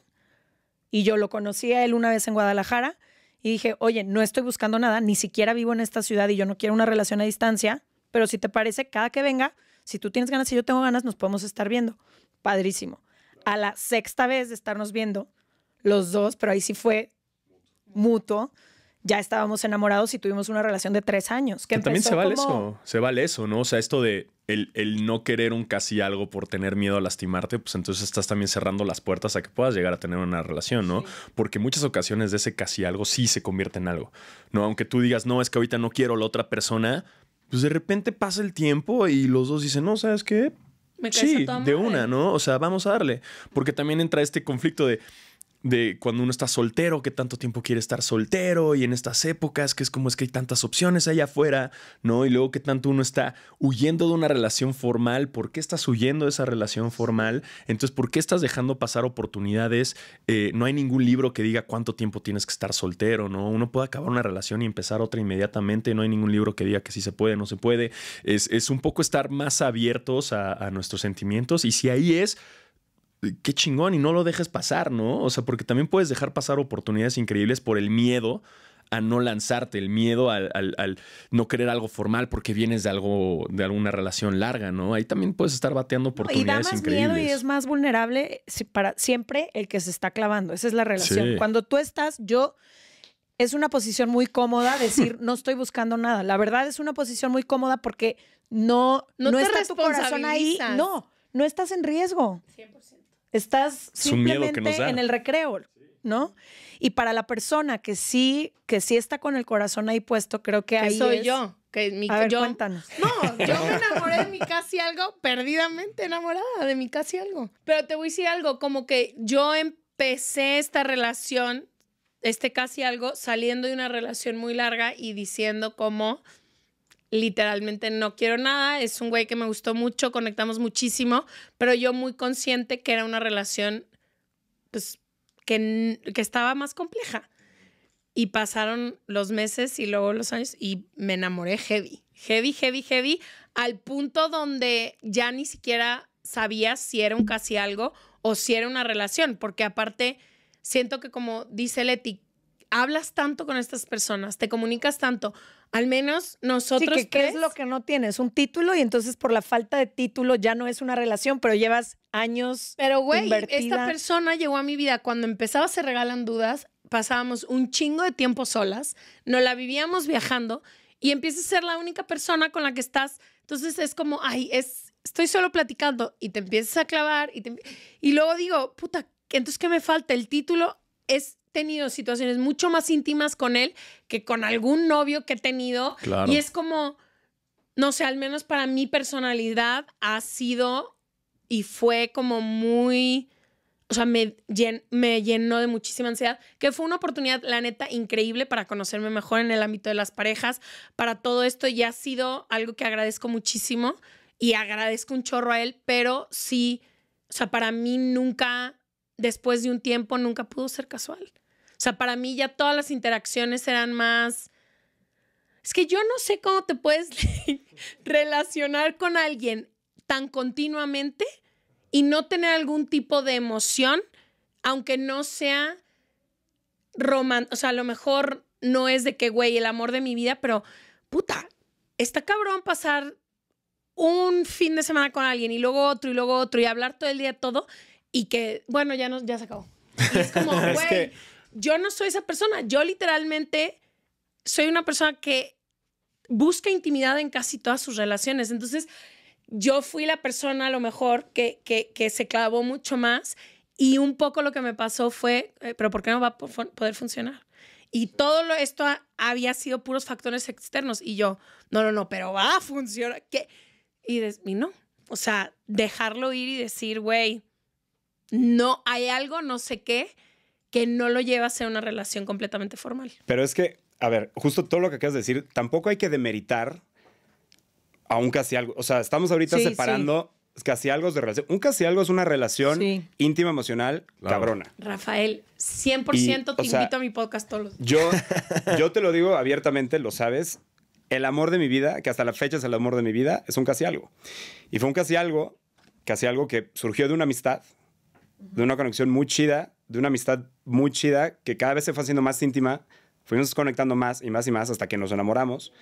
y yo lo conocí a él una vez en Guadalajara y dije, oye, no estoy buscando nada, ni siquiera vivo en esta ciudad y yo no quiero una relación a distancia pero si te parece, cada que venga, si tú tienes ganas y yo tengo ganas, nos podemos estar viendo. Padrísimo. A la sexta vez de estarnos viendo, los dos, pero ahí sí fue mutuo, ya estábamos enamorados y tuvimos una relación de tres años. Que, también se vale eso, se vale eso, ¿no? O sea, esto de el, no querer un casi algo por tener miedo a lastimarte, pues entonces estás también cerrando las puertas a que puedas llegar a tener una relación, ¿no? Porque muchas ocasiones de ese casi algo sí se convierte en algo, ¿no? Aunque tú digas, no, es que ahorita no quiero la otra persona, pues de repente pasa el tiempo y los dos dicen, no, ¿sabes qué? sí, de una, ¿no? O sea, vamos a darle. Porque también entra este conflicto de, de cuando uno está soltero, que tanto tiempo quiere estar soltero y en estas épocas que es como es que hay tantas opciones allá afuera, ¿no? Y luego que tanto uno está huyendo de una relación formal, ¿por qué estás huyendo de esa relación formal? Entonces, ¿por qué estás dejando pasar oportunidades? Eh, no hay ningún libro que diga cuánto tiempo tienes que estar soltero, ¿no? Uno puede acabar una relación y empezar otra inmediatamente, no hay ningún libro que diga que sí se puede, no se puede. Es, un poco estar más abiertos a nuestros sentimientos y si ahí es qué chingón y no lo dejes pasar, ¿no? O sea, porque también puedes dejar pasar oportunidades increíbles por el miedo a no lanzarte, el miedo al, no querer algo formal porque vienes de algo, de alguna relación larga, ¿no? Ahí también puedes estar bateando oportunidades. y da más increíbles. miedo y es más vulnerable para siempre el que se está clavando. Esa es la relación. Cuando tú estás, yo es una posición muy cómoda decir [LAUGHS] no estoy buscando nada. La verdad es una posición muy cómoda porque no, no, está tu corazón ahí. No, no estás en riesgo. 100%. Estás simplemente en el recreo, ¿no? Y para la persona que sí, que sí está con el corazón ahí puesto, creo que, ahí soy yo. Que mi, cuéntanos. No, yo me [LAUGHS] enamoré de mi casi algo, perdidamente enamorada de mi casi algo. Pero te voy a decir algo, como que yo empecé esta relación, este casi algo, saliendo de una relación muy larga y diciendo como literalmente no quiero nada, es un güey que me gustó mucho, conectamos muchísimo, pero yo muy consciente que era una relación, pues, que, que estaba más compleja. Y pasaron los meses y luego los años y me enamoré heavy, heavy, heavy, heavy, al punto donde ya ni siquiera sabía si era un casi algo o si era una relación, porque aparte siento que como dice Leti, hablas tanto con estas personas, te comunicas tanto. Al menos nosotros. Sí, que ¿qué es lo que no tienes? Un título y entonces por la falta de título ya no es una relación, pero llevas años. Pero güey, esta persona llegó a mi vida cuando empezaba se regalan dudas, pasábamos un chingo de tiempo solas, no la vivíamos viajando y empiezas a ser la única persona con la que estás. Entonces es como, ay, es, estoy solo platicando y te empiezas a clavar y, y luego digo, puta, entonces ¿qué me falta? El título es tenido situaciones mucho más íntimas con él que con algún novio que he tenido. Y es como, no sé, al menos para mi personalidad ha sido y fue como muy, o sea, me, me llenó de muchísima ansiedad, que fue una oportunidad, la neta, increíble para conocerme mejor en el ámbito de las parejas, para todo esto ya ha sido algo que agradezco muchísimo y agradezco un chorro a él, pero sí, o sea, para mí nunca, después de un tiempo, nunca pudo ser casual. O sea, para mí ya todas las interacciones eran más... Es que yo no sé cómo te puedes [LAUGHS] relacionar con alguien tan continuamente y no tener algún tipo de emoción, aunque no sea romántico. O sea, a lo mejor no es de que, güey, el amor de mi vida, pero puta, está cabrón pasar un fin de semana con alguien y luego otro y luego otro y hablar todo el día todo y que, bueno, ya, no, ya se acabó. es como, [LAUGHS] güey yo no soy esa persona. Yo literalmente soy una persona que busca intimidad en casi todas sus relaciones. Entonces, yo fui la persona a lo mejor que, que, se clavó mucho más y un poco lo que me pasó fue, eh, pero ¿por qué no va a poder funcionar? Y todo esto había sido puros factores externos y yo, no, no, no, pero va a funcionar. ¿Qué? Y, y no, o sea, dejarlo ir y decir, güey, no hay algo, no sé qué, que no lo lleva a ser una relación completamente formal. Pero es que, a ver, justo todo lo que acabas de decir, tampoco hay que demeritar a un casi algo. O sea, estamos ahorita separando casi algo de relación. Un casi algo es una relación íntima, emocional, cabrona. Rafael, 100% te invito a mi podcast todos los Yo, [LAUGHS] yo te lo digo abiertamente, lo sabes. El amor de mi vida, que hasta la fecha es el amor de mi vida, es un casi algo. Y fue un casi algo, casi algo que surgió de una amistad, de una conexión muy chida, de una amistad muy chida que cada vez se fue haciendo más íntima, fuimos conectando más y más y más hasta que nos enamoramos.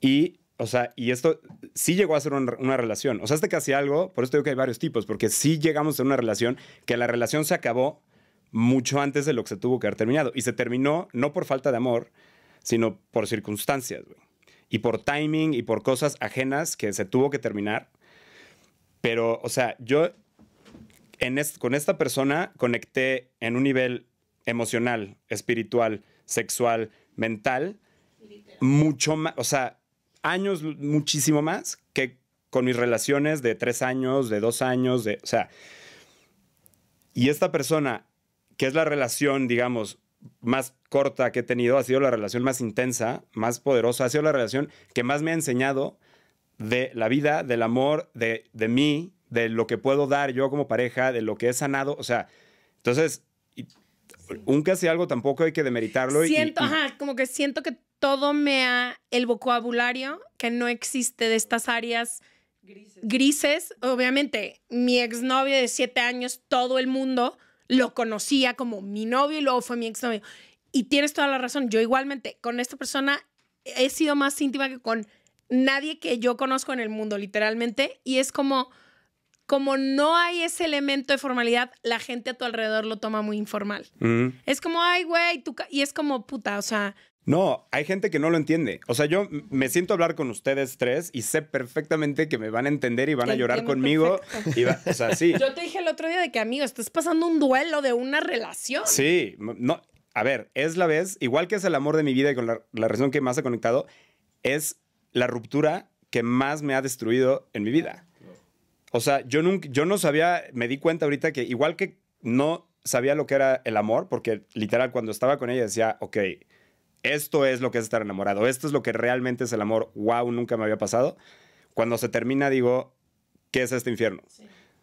Y, o sea, y esto sí llegó a ser una relación. O sea, este casi algo, por eso digo que hay varios tipos, porque sí llegamos a una relación que la relación se acabó mucho antes de lo que se tuvo que haber terminado. Y se terminó no por falta de amor, sino por circunstancias, güey. Y por timing y por cosas ajenas que se tuvo que terminar. Pero, o sea, yo con esta persona conecté en un nivel emocional, espiritual, sexual, mental, mucho más, o sea, años, muchísimo más que con mis relaciones de tres años, de dos años, de, o sea, y esta persona, que es la relación, digamos, más corta que he tenido, ha sido la relación más intensa, más poderosa, ha sido la relación que más me ha enseñado de la vida, del amor, de, de mí, de lo que puedo dar yo como pareja, de lo que he sanado. O sea, entonces, y, un algo tampoco hay que demeritarlo. Siento, ajá, como que siento que todo me ha, el vocabulario que no existe de estas áreas grises. grises obviamente, mi exnovio de siete años, todo el mundo lo conocía como mi novio y luego fue mi exnovio. Y tienes toda la razón, yo igualmente con esta persona he sido más íntima que con nadie que yo conozco en el mundo, literalmente, y es como como no hay ese elemento de formalidad, la gente a tu alrededor lo toma muy informal. Mm. Es como, ay, güey, Y es como, puta, o sea... No, hay gente que no lo entiende. O sea, yo me siento a hablar con ustedes tres y sé perfectamente que me van a entender y van a llorar conmigo. Y o sea, sí. Yo te dije el otro día de que, amigo, estás pasando un duelo de una relación. Sí, no, a ver, es la vez, igual que es el amor de mi vida y con la, relación razón que más ha conectado, es la ruptura que más me ha destruido en mi vida. O sea, yo, nunca, yo no sabía, me di cuenta ahorita que igual que no sabía lo que era el amor, porque literal cuando estaba con ella decía, ok, esto es lo que es estar enamorado, esto es lo que realmente es el amor, wow, nunca me había pasado. Cuando se termina digo, ¿qué es este infierno?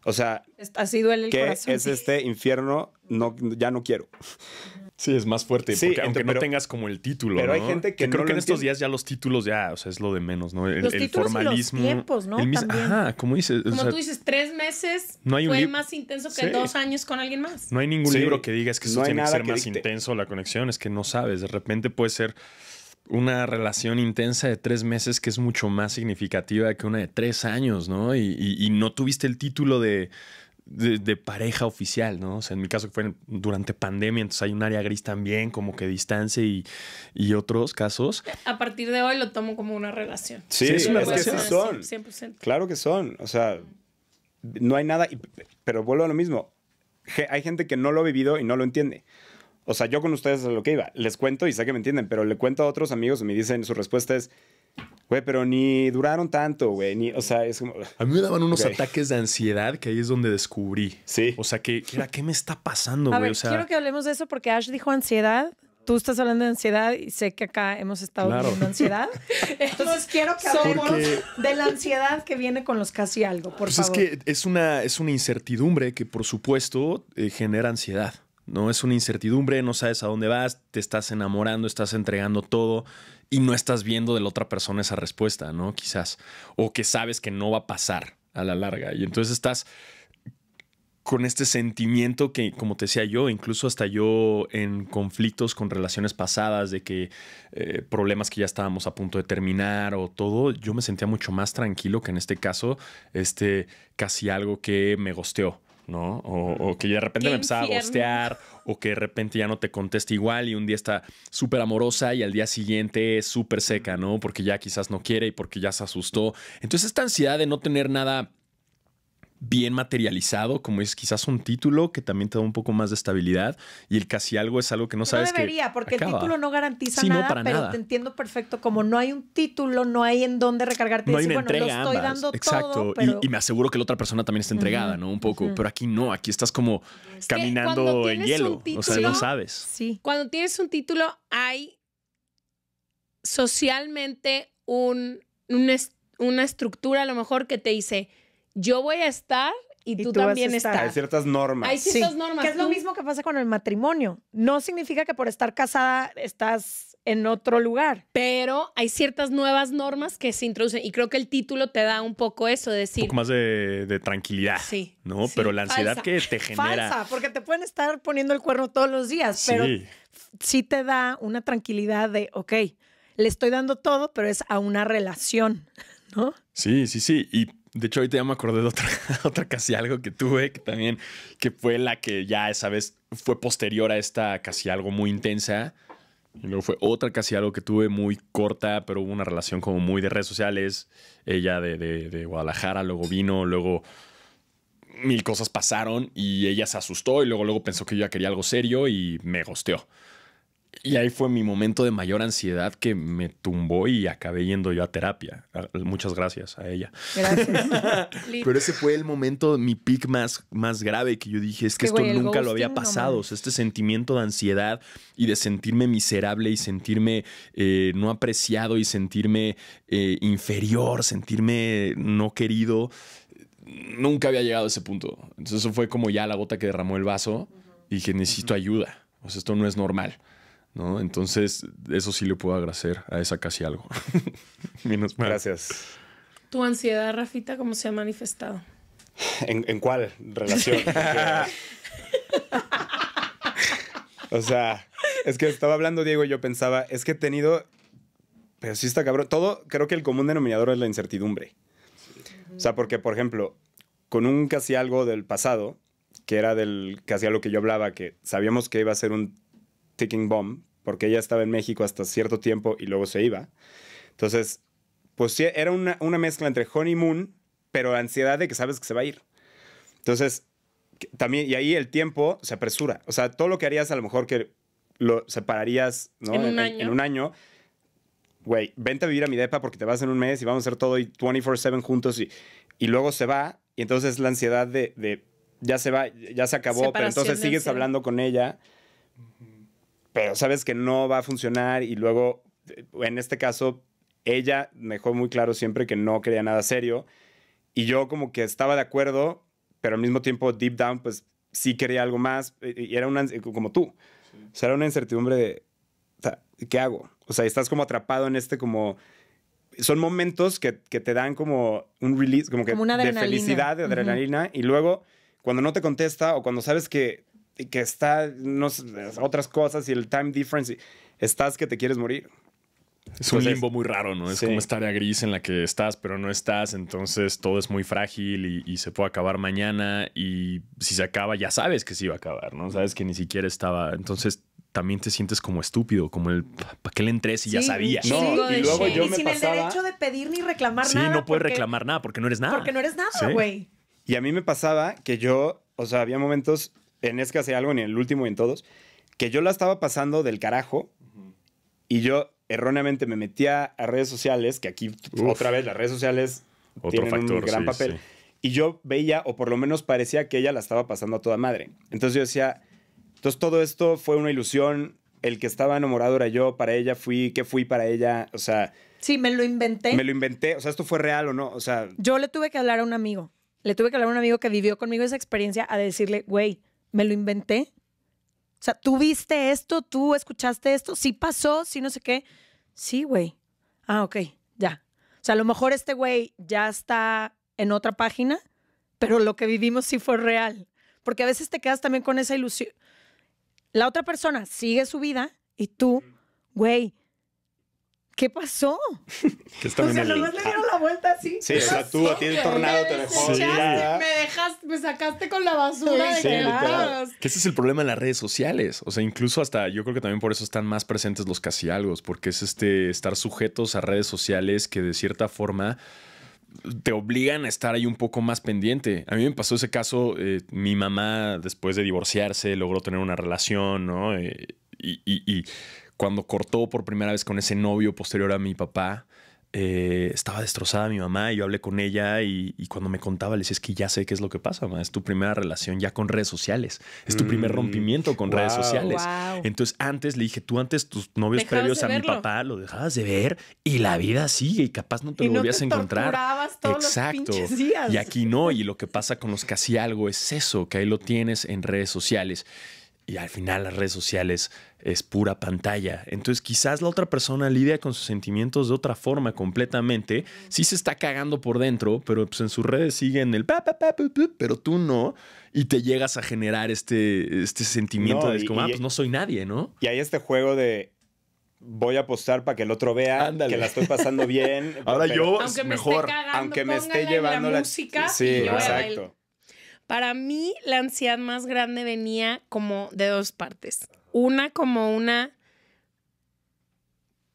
O sea, así duele el que es este infierno, no, ya no quiero. Sí, es más fuerte, porque aunque no tengas como el título. Pero hay gente que, creo que en estos días ya los títulos ya, o sea, es lo de menos, ¿no? El, los formalismo. Y los tiempos, ¿no? como dices. tú dices, tres meses fue más intenso que dos años con alguien más. No hay ningún libro que diga es que eso tiene que ser más intenso la conexión, es que no sabes. De repente puede ser una relación intensa de tres meses que es mucho más significativa que una de tres años, ¿no? Y, no tuviste el título de, pareja oficial, ¿no? O sea, en mi caso que fue durante pandemia, entonces hay un área gris también, como que distancia y, otros casos. A partir de hoy lo tomo como una relación. Sí, es una relación. Que son. 100%. Claro que son. O sea, no hay nada, pero vuelvo a lo mismo. Hay gente que no lo ha vivido y no lo entiende. O sea, yo con ustedes es lo que iba. Les cuento y sé que me entienden, pero le cuento a otros amigos y me dicen, su respuesta es, güey, pero ni duraron tanto, güey. o sea, es como... A mí me daban unos ataques de ansiedad que ahí es donde descubrí. Sí. O sea, que, era, ¿qué me está pasando, güey? O sea, quiero que hablemos de eso porque Ash dijo ansiedad tú estás hablando de ansiedad y sé que acá hemos estado claro. ansiedad. [LAUGHS] Entonces quiero que hablemos de la ansiedad que viene con los casi algo, por pues Es que es una, es una incertidumbre que, por supuesto, eh, genera ansiedad. No es una incertidumbre, no sabes a dónde vas, te estás enamorando, estás entregando todo y no estás viendo de la otra persona esa respuesta, ¿no? Quizás. O que sabes que no va a pasar a la larga. Y entonces estás con este sentimiento que, como te decía yo, incluso hasta yo en conflictos con relaciones pasadas, de que eh, problemas que ya estábamos a punto de terminar o todo, yo me sentía mucho más tranquilo que en este caso, este casi algo que me gosteó. ¿no? O, que de repente me empezaba a gostear, o que de repente ya no te contesta igual y un día está súper amorosa y al día siguiente es súper seca, ¿no? Porque ya quizás no quiere y porque ya se asustó. Entonces esta ansiedad de no tener nada bien materializado, como es quizás un título que también te da un poco más de estabilidad y el casi algo es algo que no sabes. No debería, porque el título no garantiza nada, pero te entiendo perfecto, como no hay un título, no hay en dónde recargarte. No y estoy dando Exacto. Todo, y, me aseguro que la otra persona también está entregada, ¿no? Un poco, pero aquí no, aquí estás como caminando en hielo, o sea, no sabes. Sí. Cuando tienes un título hay socialmente un, una estructura a lo mejor que te dice yo voy a estar y, tú, también estás. Hay ciertas normas. Hay ciertas normas. Que es lo mismo que pasa con el matrimonio. No significa que por estar casada estás en otro lugar. Pero hay ciertas nuevas normas que se introducen y creo que el título te da un poco eso, de decir... Un poco más de, tranquilidad, sí, ¿no? pero la ansiedad que te genera... Falsa, porque te pueden estar poniendo el cuerno todos los días, pero sí te da una tranquilidad de, ok, le estoy dando todo, pero es a una relación, ¿no? Sí, sí, sí. Y de hecho, ahorita ya me acordé de otra, [LAUGHS] otra casi algo que tuve, que también, que fue la que ya esa vez fue posterior a esta casi algo muy intensa. Y luego fue otra casi algo que tuve muy corta, pero hubo una relación como muy de redes sociales. Ella de, Guadalajara, luego vino, luego mil cosas pasaron y ella se asustó y luego, luego pensó que yo ya quería algo serio y me gosteó. Y ahí fue mi momento de mayor ansiedad que me tumbó y acabé yendo yo a terapia. Muchas gracias a ella. Gracias. [LAUGHS] Pero ese fue el momento, mi pic más, más grave que yo dije, es que esto nunca lo había pasado. este sentimiento de ansiedad y de sentirme miserable y sentirme eh, no apreciado y sentirme eh, inferior, sentirme no querido, nunca había llegado a ese punto. Entonces eso fue como ya la gota que derramó el vaso y dije, necesito ayuda. O sea, esto no es normal. ¿no? Entonces, eso sí le puedo agradecer a esa casi algo. [LAUGHS] Menos Gracias. ¿Tu ansiedad, Rafita, cómo se ha manifestado? ¿En, en cuál relación? [LAUGHS] o sea, es que estaba hablando Diego y yo pensaba, es que he tenido... Pero sí está cabrón. Todo, creo que el común denominador es la incertidumbre. O sea, porque, por ejemplo, con un casi algo del pasado, que era del casi algo que yo hablaba, que sabíamos que iba a ser un ticking bomb, porque ella estaba en México hasta cierto tiempo y luego se iba. Entonces, pues sí, era una, una mezcla entre honeymoon, pero la ansiedad de que sabes que se va a ir. Entonces, también, y ahí el tiempo se apresura. O sea, todo lo que harías a lo mejor que lo separarías en, un año. güey, vente a vivir a mi depa porque te vas en un mes y vamos a hacer todo y 24/7 juntos y, y luego se va y entonces la ansiedad de, de ya se va, ya se acabó, pero entonces sigues hablando con ella pero sabes que no va a funcionar y luego, eh, en este caso, ella me dejó muy claro siempre que no quería nada serio y yo como que estaba de acuerdo, pero al mismo tiempo, deep down, pues sí quería algo más eh, y era una, como tú, o sea, era una incertidumbre de, o sea, ¿qué hago? O sea, estás como atrapado en este como son momentos que, te dan como un release, como que una de felicidad, de adrenalina, y luego cuando no te contesta o cuando sabes que y que está no sé, otras cosas y el time difference, estás que te quieres morir. Es un limbo muy raro, ¿no? Es como esta área gris en la que estás, pero no estás, entonces todo es muy frágil y, se puede acabar mañana y si se acaba ya sabes que se iba a acabar, ¿no? Sabes que ni siquiera estaba, entonces también te sientes como estúpido, como el ¿para qué le entré si ya sabía? No, y y sin el derecho de pedir ni reclamar nada. Sí, no puedes reclamar nada porque no eres nada. Porque no eres nada, güey. Y a mí me pasaba que yo, o sea, había momentos en escase que algo, ni en el último, ni en todos, que yo la estaba pasando del carajo y yo erróneamente me metía a redes sociales, que aquí otra vez las redes sociales tienen un gran papel. Y yo veía, o por lo menos parecía que ella la estaba pasando a toda madre. Entonces yo decía, entonces todo esto fue una ilusión. El que estaba enamorado era yo, para ella fui, ¿qué fui para ella? O sea. Sí, me lo inventé. Me lo inventé. O sea, ¿esto fue real o no? O sea. Yo le tuve que hablar a un amigo. Le tuve que hablar a un amigo que vivió conmigo esa experiencia a decirle, güey, me lo inventé. O sea, tú viste esto, tú escuchaste esto, sí pasó, sí no sé qué. Sí, güey. Ah, ok, ya. O sea, a lo mejor este güey ya está en otra página, pero lo que vivimos sí fue real. Porque a veces te quedas también con esa ilusión. La otra persona sigue su vida y tú, güey, ¿Qué pasó? [LAUGHS] o sea, nomás le dieron la vuelta así. Sí, o sea, tú el tornado te dejó. Me dejaste, me sacaste con la basura ah, Que ese es el problema en las redes sociales. O sea, incluso hasta yo creo que también por eso están más presentes los casi algo, porque es este estar sujetos a redes sociales que de cierta forma te obligan a estar ahí un poco más pendiente. A mí me pasó ese caso, eh, mi mamá después de divorciarse logró tener una relación, ¿no? Eh, y, y cuando cortó por primera vez con ese novio posterior a mi papá, eh, estaba destrozada mi mamá y yo hablé con ella y, cuando me contaba le decía, es que ya sé qué es lo que pasa, es tu primera relación ya con redes sociales, es tu primer mm, rompimiento con redes sociales. Entonces antes le dije, tú antes tus novios previos a mi papá lo dejabas de ver y la vida sigue y capaz no te lo volvías a encontrar. Exacto. Y aquí no, y lo que pasa con los que hacía algo es eso, que ahí lo tienes en redes sociales y al final las redes sociales es pura pantalla. Entonces quizás la otra persona lidia con sus sentimientos de otra forma completamente. Sí se está cagando por dentro, pero pues en sus redes siguen el pa, pa, pa, pero tú no. Y te llegas a generar este, este sentimiento de como, ah, pues no soy nadie, ¿no? Y hay este juego de voy a apostar para que el otro vea que la estoy pasando bien. [LAUGHS] Ahora yo, aunque mejor, aunque me esté llevando la, música. sí exacto. Para mí la ansiedad más grande venía como de dos partes. Una como una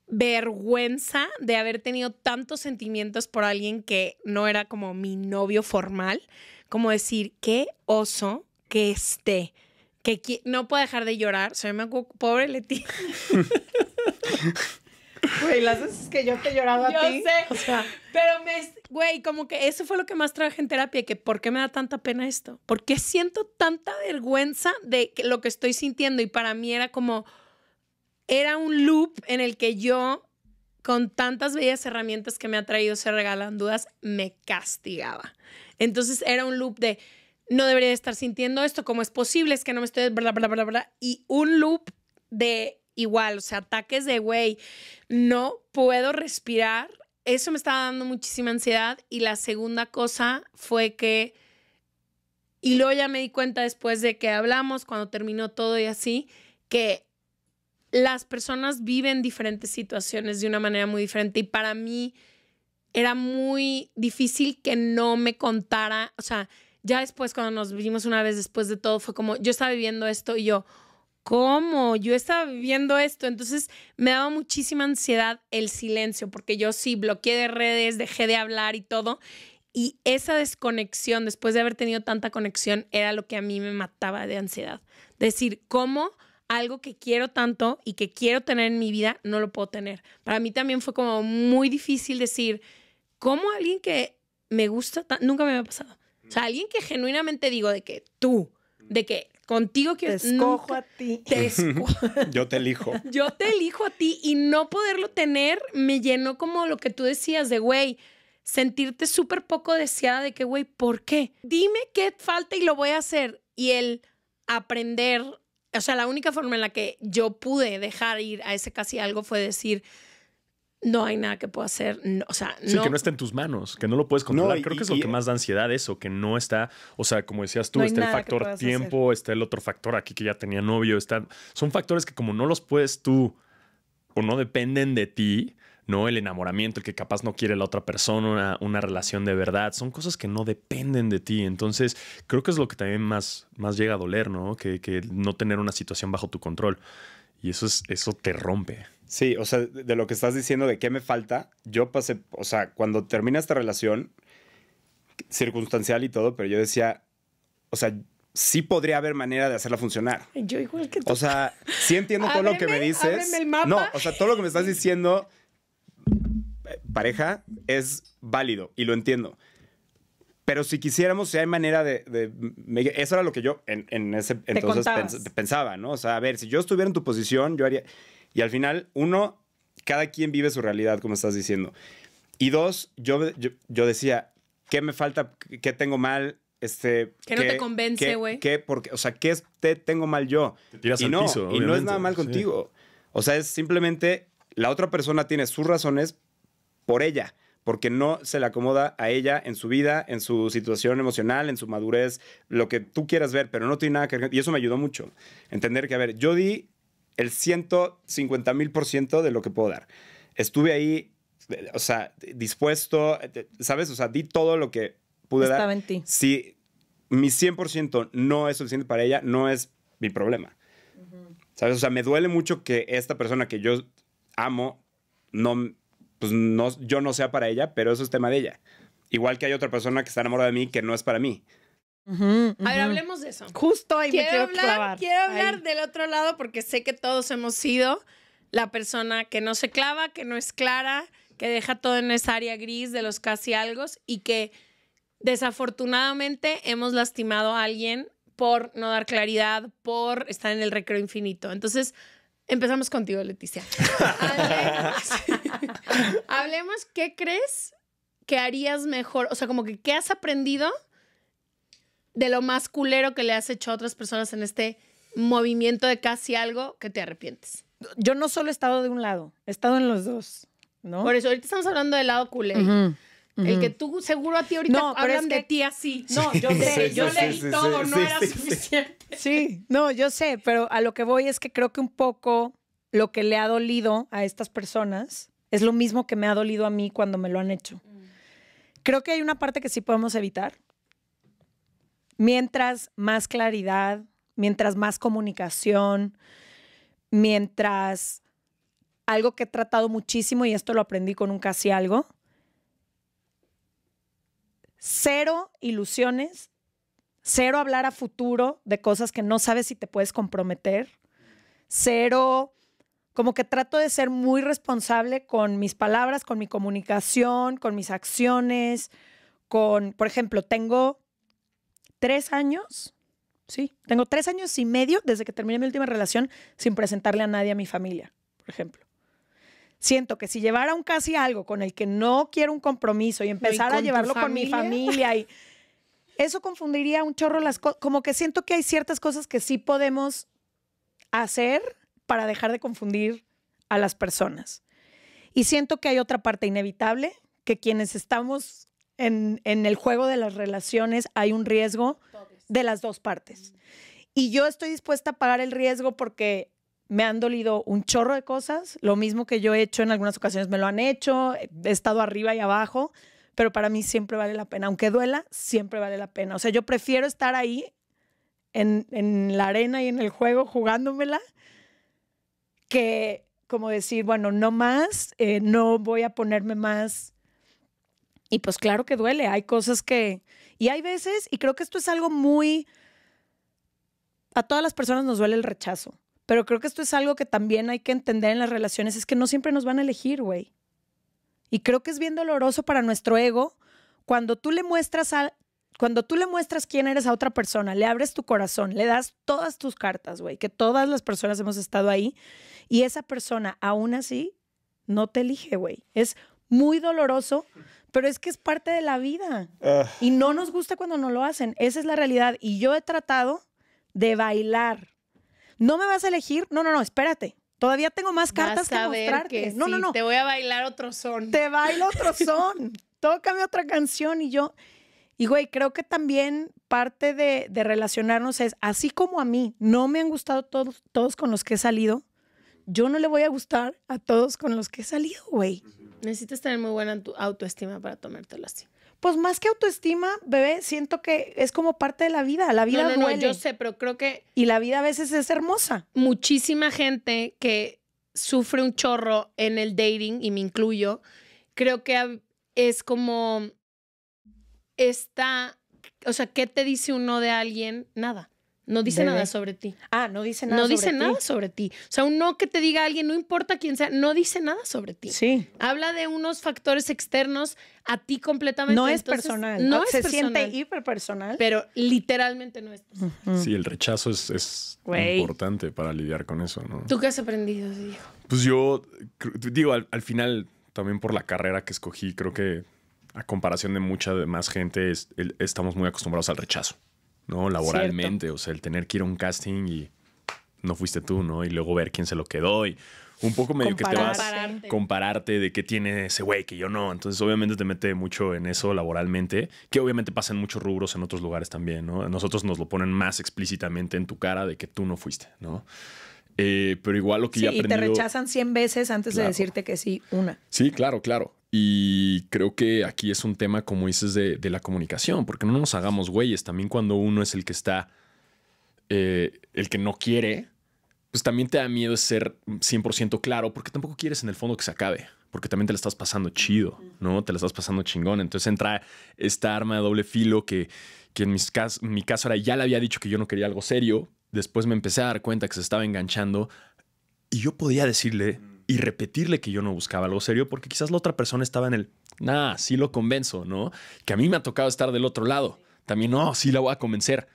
vergüenza de haber tenido tantos sentimientos por alguien que no era como mi novio formal, como decir, qué oso que esté, que no puedo dejar de llorar, soy me pobre Leti. [LAUGHS] Güey, las veces que yo te lloraba ti. sé. pero me. Güey, como que eso fue lo que más traje en terapia, que ¿por qué me da tanta pena esto? ¿Por qué siento tanta vergüenza de lo que estoy sintiendo? Y para mí era como. Era un loop en el que yo con tantas bellas herramientas que me ha traído Se Regalan Dudas, me castigaba. Entonces era un loop de, no debería estar sintiendo esto, como es posible? Es que no me estoy, bla, bla, bla, bla, Y un loop de igual, o sea, ataques de, güey, no puedo respirar. Eso me estaba dando muchísima ansiedad. Y la segunda cosa fue que, y luego ya me di cuenta después de que hablamos, cuando terminó todo y así, que las personas viven diferentes situaciones de una manera muy diferente. Y para mí era muy difícil que no me contara, o sea, ya después cuando nos vimos una vez después de todo, fue como, yo estaba viviendo esto y yo, ¿cómo? Yo estaba viviendo esto, entonces me daba muchísima ansiedad el silencio, porque yo sí bloqueé de redes, dejé de hablar y todo. Y esa desconexión, después de haber tenido tanta conexión, era lo que a mí me mataba de ansiedad. Decir, ¿cómo? algo que quiero tanto y que quiero tener en mi vida, no lo puedo tener. Para mí también fue como muy difícil decir, ¿cómo alguien que me gusta, nunca me había pasado? O sea, alguien que genuinamente digo de que tú, de que Contigo que Te escojo a ti. [LAUGHS] [LAUGHS] Yo te elijo. Yo te elijo a ti y no poderlo tener me llenó como lo que tú decías de, güey, sentirte súper poco deseada de que, güey, ¿por qué? Dime qué falta y lo voy a hacer. Y el aprender, o sea, la única forma en la que yo pude dejar ir a ese casi algo fue decir, no hay nada que pueda hacer. o sea, sí, que no está en tus manos, que no lo puedes controlar. Creo que es lo que más da ansiedad eso, que no está, o sea, como decías tú, está el factor tiempo, está el otro factor aquí que ya tenía novio, son factores que como no los puedes tú o no dependen de ti, ¿no? El enamoramiento, el que capaz no quiere la otra persona, una, una, relación de verdad, son cosas que no dependen de ti. Entonces, creo que es lo que también más, más llega a doler, ¿no? Que, que no tener una situación bajo tu control. Y eso, es, eso te rompe. Sí, o sea, de lo que estás diciendo de qué me falta, yo pasé, o sea, cuando termina esta relación, circunstancial y todo, pero yo decía, o sea, sí podría haber manera de hacerla funcionar. Yo igual que tú. O sea, sí entiendo todo lo que me dices. No, o sea, todo lo que me estás diciendo, eh, pareja, es válido y lo entiendo. Pero si quisiéramos, si hay manera de... eso era lo que yo en, ese entonces pensaba, ¿no? O sea, a ver, si yo estuviera en tu posición, yo haría... Y al final, uno, cada quien vive su realidad, como estás diciendo. Y dos, yo, yo, decía, ¿qué me falta? ¿Qué tengo mal? Este, que no te convence, güey. ¿Qué? Porque, o sea, ¿qué te tengo mal yo? Te tiras y al no, piso, Y no es nada mal contigo. O sea, es simplemente la otra persona tiene sus razones por ella, porque no se le acomoda a ella en su vida, en su situación emocional, en su madurez, lo que tú quieras ver, pero no tiene nada que Y eso me ayudó mucho. Entender que, a ver, yo di el 150 mil por ciento de lo que puedo dar. Estuve ahí, o sea, dispuesto, ¿sabes? O sea, di todo lo que pude dar. en ti. Si mi 100% no es suficiente para ella, no es mi problema. ¿Sabes? O sea, me duele mucho que esta persona que yo amo, no, pues no, yo no sea para ella, pero eso es tema de ella. Igual que hay otra persona que está enamorada de mí que no es para mí. A ver, hablemos de eso. Justo ahí quiero me quiero hablar, del otro lado porque sé que todos hemos sido la persona que no se clava, que no es clara, que deja todo en esa área gris de los casi algo y que desafortunadamente hemos lastimado a alguien por no dar claridad, por estar en el recreo infinito. Entonces, empezamos contigo, Leticia. [LAUGHS] Hablemos, [LAUGHS] hablemos qué crees que harías mejor, o sea, como que qué has aprendido de lo más culero que le has hecho a otras personas en este movimiento de casi algo que te arrepientes? Yo no solo he estado de un lado, he estado en los dos, ¿no? Por eso, ahorita estamos hablando del lado culero. El que tú seguro a ti ahorita no, hablan de ti así. No, yo sé, yo leí todo, no era suficiente. Sí, no, yo sé, pero a lo que voy es que creo que un poco lo que le ha dolido a estas personas es lo mismo que me ha dolido a mí cuando me lo han hecho. Mm. Creo que hay una parte que sí podemos evitar, mientras más claridad, mientras más comunicación, mientras algo que he tratado muchísimo y esto lo aprendí con un casi algo, cero ilusiones, cero hablar a futuro de cosas que no sabes si te puedes comprometer, cero, como que trato de ser muy responsable con mis palabras, con mi comunicación, con mis acciones, con, por ejemplo, tengo tres años, sí, tengo tres años y medio desde que terminé mi última relación sin presentarle a nadie a mi familia, por ejemplo. Siento que si llevara un casi algo con el que no quiero un compromiso y empezar a llevarlo con mi familia y eso confundiría un chorro las cosas, como que siento que hay ciertas cosas que sí podemos hacer para dejar de confundir a las personas. Y siento que hay otra parte inevitable que quienes estamos en, el juego de las relaciones hay un riesgo de las dos partes. Y yo estoy dispuesta a pagar el riesgo porque me han dolido un chorro de cosas, lo mismo que yo he hecho en algunas ocasiones, me lo han hecho, he estado arriba y abajo, pero para mí siempre vale la pena, aunque duela, siempre vale la pena. O sea, yo prefiero estar ahí en, en la arena y en el juego jugándomela que como decir, bueno, no más, eh, no voy a ponerme más y pues claro que duele, hay cosas que... Y hay veces, y creo que esto es algo muy... A todas las personas nos duele el rechazo, pero creo que esto es algo que también hay que entender en las relaciones, es que no siempre nos van a elegir, güey. Y creo que es bien doloroso para nuestro ego cuando tú le muestras a, cuando tú le muestras quién eres a otra persona, le abres tu corazón, le das todas tus cartas, güey, que todas las personas hemos estado ahí y esa persona aún así no te elige, güey. Es muy doloroso pero es que es parte de la vida. Ah. Y no nos gusta cuando no lo hacen. Esa es la realidad. Y yo he tratado de bailar. No me vas a elegir. No, no, no, espérate. Todavía tengo más cartas que mostrarte. no, no, no. Te voy a bailar otro son. Te bailo [LAUGHS] otro son. Tócame otra canción y yo. Y güey, creo que también parte de, de, relacionarnos es, así como a mí, no me han gustado todos, todos con los que he salido, yo no le voy a gustar a todos con los que he salido, güey. Necesitas tener muy buena autoestima para tomártelo así. Pues más que autoestima, bebé, siento que es como parte de la vida. La vida no, no, No, yo sé, pero creo que... Y la vida a veces es hermosa. Muchísima gente que sufre un chorro en el dating, y me incluyo, creo que es como... Está... O sea, ¿qué te dice uno de alguien? Nada. No dice nada sobre ti. Ah, no dice nada. No dice nada sobre ti. O sea, un no que te diga alguien, no importa quién sea, no dice nada sobre ti. Sí. Habla de unos factores externos a ti completamente. No es personal. No ah, Se es personal, siente hiperpersonal. Pero literalmente no es. Sí, el rechazo es, importante para lidiar con eso, ¿no? ¿Tú qué has aprendido, Pues yo, digo, al, final, también por la carrera que escogí, creo que a comparación de mucha más gente, estamos muy acostumbrados al rechazo. ¿no? Laboralmente, o sea, el tener que ir a un casting y no fuiste tú, ¿no? Y luego ver quién se lo quedó y un poco medio que te vas a compararte de qué tiene ese güey que yo no. Entonces, obviamente te mete mucho en eso laboralmente, que obviamente pasa en muchos rubros en otros lugares también, ¿no? Nosotros nos lo ponen más explícitamente en tu cara de que tú no fuiste, ¿no? Eh, pero igual lo que ya Y te rechazan 100 veces antes de decirte que sí una. Sí, claro, claro. Y creo que aquí es un tema, como dices, de, la comunicación, porque no nos hagamos güeyes. También cuando uno es el que está, eh, el que no quiere, pues también te da miedo ser 100% claro, porque tampoco quieres en el fondo que se acabe, porque también te la estás pasando chido, ¿no? Te la estás pasando chingón. Entonces entra esta arma de doble filo que, en, mis mi caso ahora ya le había dicho que yo no quería algo serio, después me empecé a dar cuenta que se estaba enganchando y yo podía decirle y mm. repetirle que yo no buscaba algo serio porque quizás la otra persona estaba en el, nada, sí lo convenzo, ¿no? Que a mí me ha tocado estar del otro lado. También, no, sí la voy a convencer.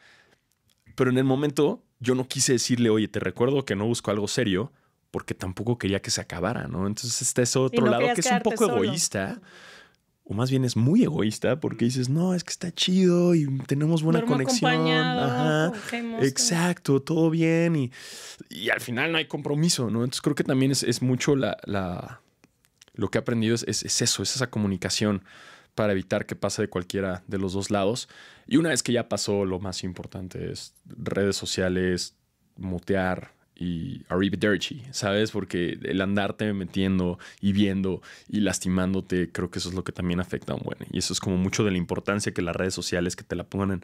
Pero en el momento yo no quise decirle, oye, te recuerdo que no busco algo serio porque tampoco quería que se acabara, ¿no? Entonces está ese otro lado que es un poco egoísta o más bien es muy egoísta porque dices, no, es que está chido y tenemos buena conexión. exacto, todo bien y, y, al final no hay compromiso, ¿no? Entonces creo que también es, mucho la, lo que he aprendido es, eso, es esa comunicación para evitar que pase de cualquiera de los dos lados. Y una vez que ya pasó, lo más importante es redes sociales, mutear, y Arrivederci, ¿sabes? Porque el andarte metiendo y viendo y lastimándote, creo que eso es lo que también afecta a un buen. Y eso es como mucho de la importancia que las redes sociales que te la pongan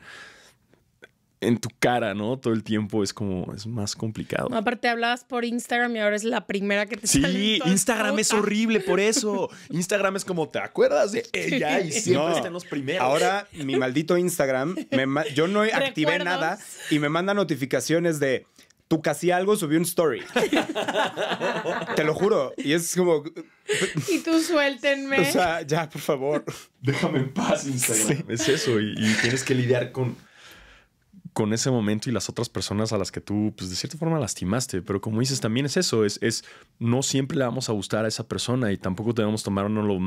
en, tu cara, ¿no? Todo el tiempo es como, es más complicado. aparte hablabas por Instagram y ahora es la primera que te Sí, Instagram es horrible por eso. [LAUGHS] Instagram es como, ¿te acuerdas de ella? Y siempre los primeros. Ahora, mi maldito Instagram, yo no [LAUGHS] activé nada y me manda notificaciones de tú casi algo subió un story. Te lo juro. Y es como. Y tú suéltenme. O sea, ya, por favor. Déjame en paz, Instagram. Es eso. Y, tienes que lidiar con, con ese momento y las otras personas a las que tú, pues de cierta forma, lastimaste. Pero como dices, también es eso. Es, es no siempre le vamos a gustar a esa persona y tampoco debemos tomárnoslo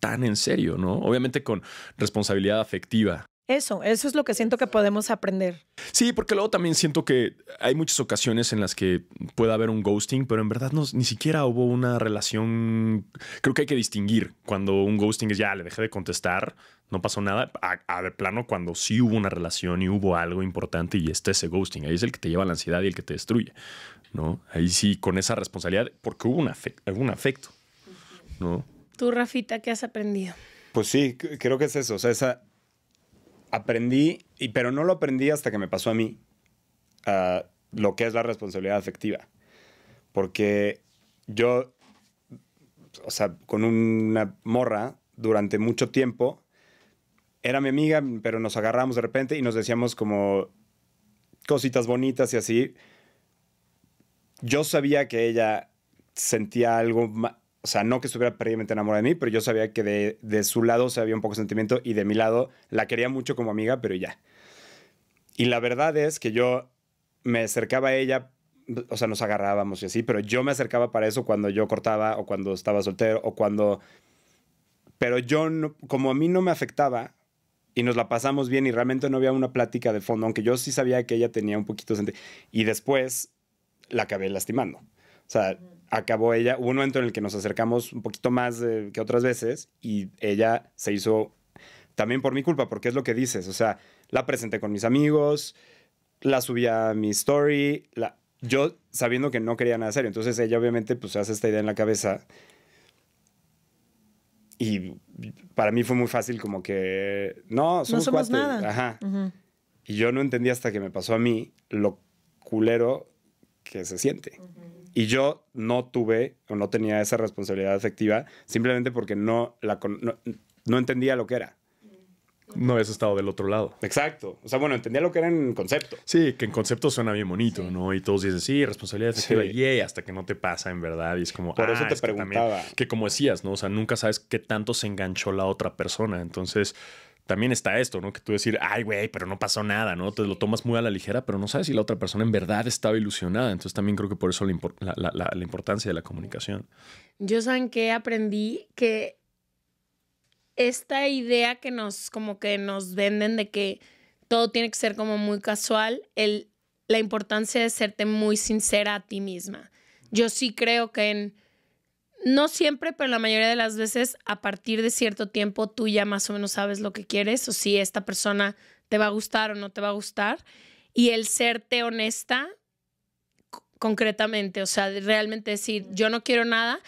tan en serio, ¿no? Obviamente con responsabilidad afectiva eso, eso es lo que siento que podemos aprender. Sí, porque luego también siento que hay muchas ocasiones en las que puede haber un ghosting, pero en verdad no, ni siquiera hubo una relación. Creo que hay que distinguir cuando un ghosting es ya le dejé de contestar, no pasó nada, a, de plano cuando sí hubo una relación y hubo algo importante y está ese ghosting. Ahí es el que te lleva la ansiedad y el que te destruye, ¿no? Ahí sí, con esa responsabilidad, porque hubo un, afecto, ¿no? Tú, Rafita, ¿qué has aprendido? Pues sí, creo que es eso. O sea, esa aprendí, y, pero no lo aprendí hasta que me pasó a mí, lo que es la responsabilidad afectiva. Porque yo, o sea, con una morra durante mucho tiempo, era mi amiga, pero nos agarramos de repente y nos decíamos como cositas bonitas y así. Yo sabía que ella sentía algo o sea, no que estuviera previamente enamorada de mí, pero yo sabía que de, su lado se había un poco de sentimiento y de mi lado la quería mucho como amiga, pero ya. Y la verdad es que yo me acercaba a ella, o sea, nos agarrábamos y así, pero yo me acercaba para eso cuando yo cortaba o cuando estaba soltero o cuando... Pero yo, como a mí no me afectaba y nos la pasamos bien y realmente no había una plática de fondo, aunque yo sí sabía que ella tenía un poquito de sentimiento. Y después la acabé lastimando. O sea, acabó ella, hubo un momento en el que nos acercamos un poquito más eh, que otras veces y ella se hizo también por mi culpa, porque es lo que dices, o sea, la presenté con mis amigos, la subí a mi story, la, yo sabiendo que no quería nada serio, entonces ella obviamente pues se hace esta idea en la cabeza y para mí fue muy fácil como que no somos, no nada. ajá y yo no entendí hasta que me pasó a mí lo culero que se siente y yo no tuve o no tenía esa responsabilidad afectiva simplemente porque no, la, no, entendía lo que era no habías estado del otro lado. Exacto. O sea, bueno, entendía lo que era en concepto. Sí, que en concepto suena bien bonito, ¿no? Y todos dicen, sí, responsabilidad efectiva, sí. hasta que no te pasa en verdad. Y es como, por eso ah, te preguntaba. que, como decías, ¿no? O sea, nunca sabes qué tanto se enganchó la otra persona. Entonces, también está esto, ¿no? Que tú decir, ay, güey, pero no pasó nada, ¿no? Te lo tomas muy a la ligera, pero no sabes si la otra persona en verdad estaba ilusionada. Entonces también creo que por eso la, importancia de la comunicación. Yo, ¿saben que Aprendí que esta idea que nos, como que nos venden de que todo tiene que ser como muy casual, el, la importancia de serte muy sincera a ti misma. Yo sí creo que en no siempre, pero la mayoría de las veces, a partir de cierto tiempo, tú ya más o menos sabes lo que quieres o si esta persona te va a gustar o no te va a gustar. Y el serte honesta concretamente, o sea, realmente decir, yo no quiero nada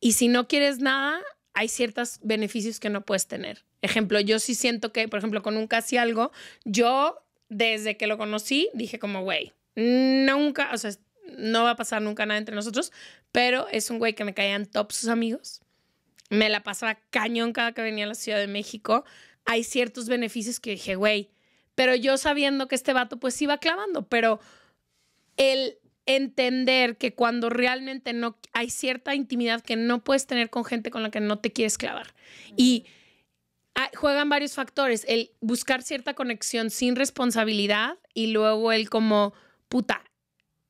y si no quieres nada, hay ciertos beneficios que no puedes tener. Ejemplo, yo sí siento que, por ejemplo, con un casi algo, yo desde que lo conocí dije como, güey, nunca, o sea, no va a pasar nunca nada entre nosotros, pero es un güey que me caían top sus amigos. Me la pasaba cañón cada que venía a la Ciudad de México. Hay ciertos beneficios que dije, güey, pero yo sabiendo que este vato pues iba clavando, pero el entender que cuando realmente no hay cierta intimidad que no puedes tener con gente con la que no te quieres clavar. Y juegan varios factores, el buscar cierta conexión sin responsabilidad y luego el como puta,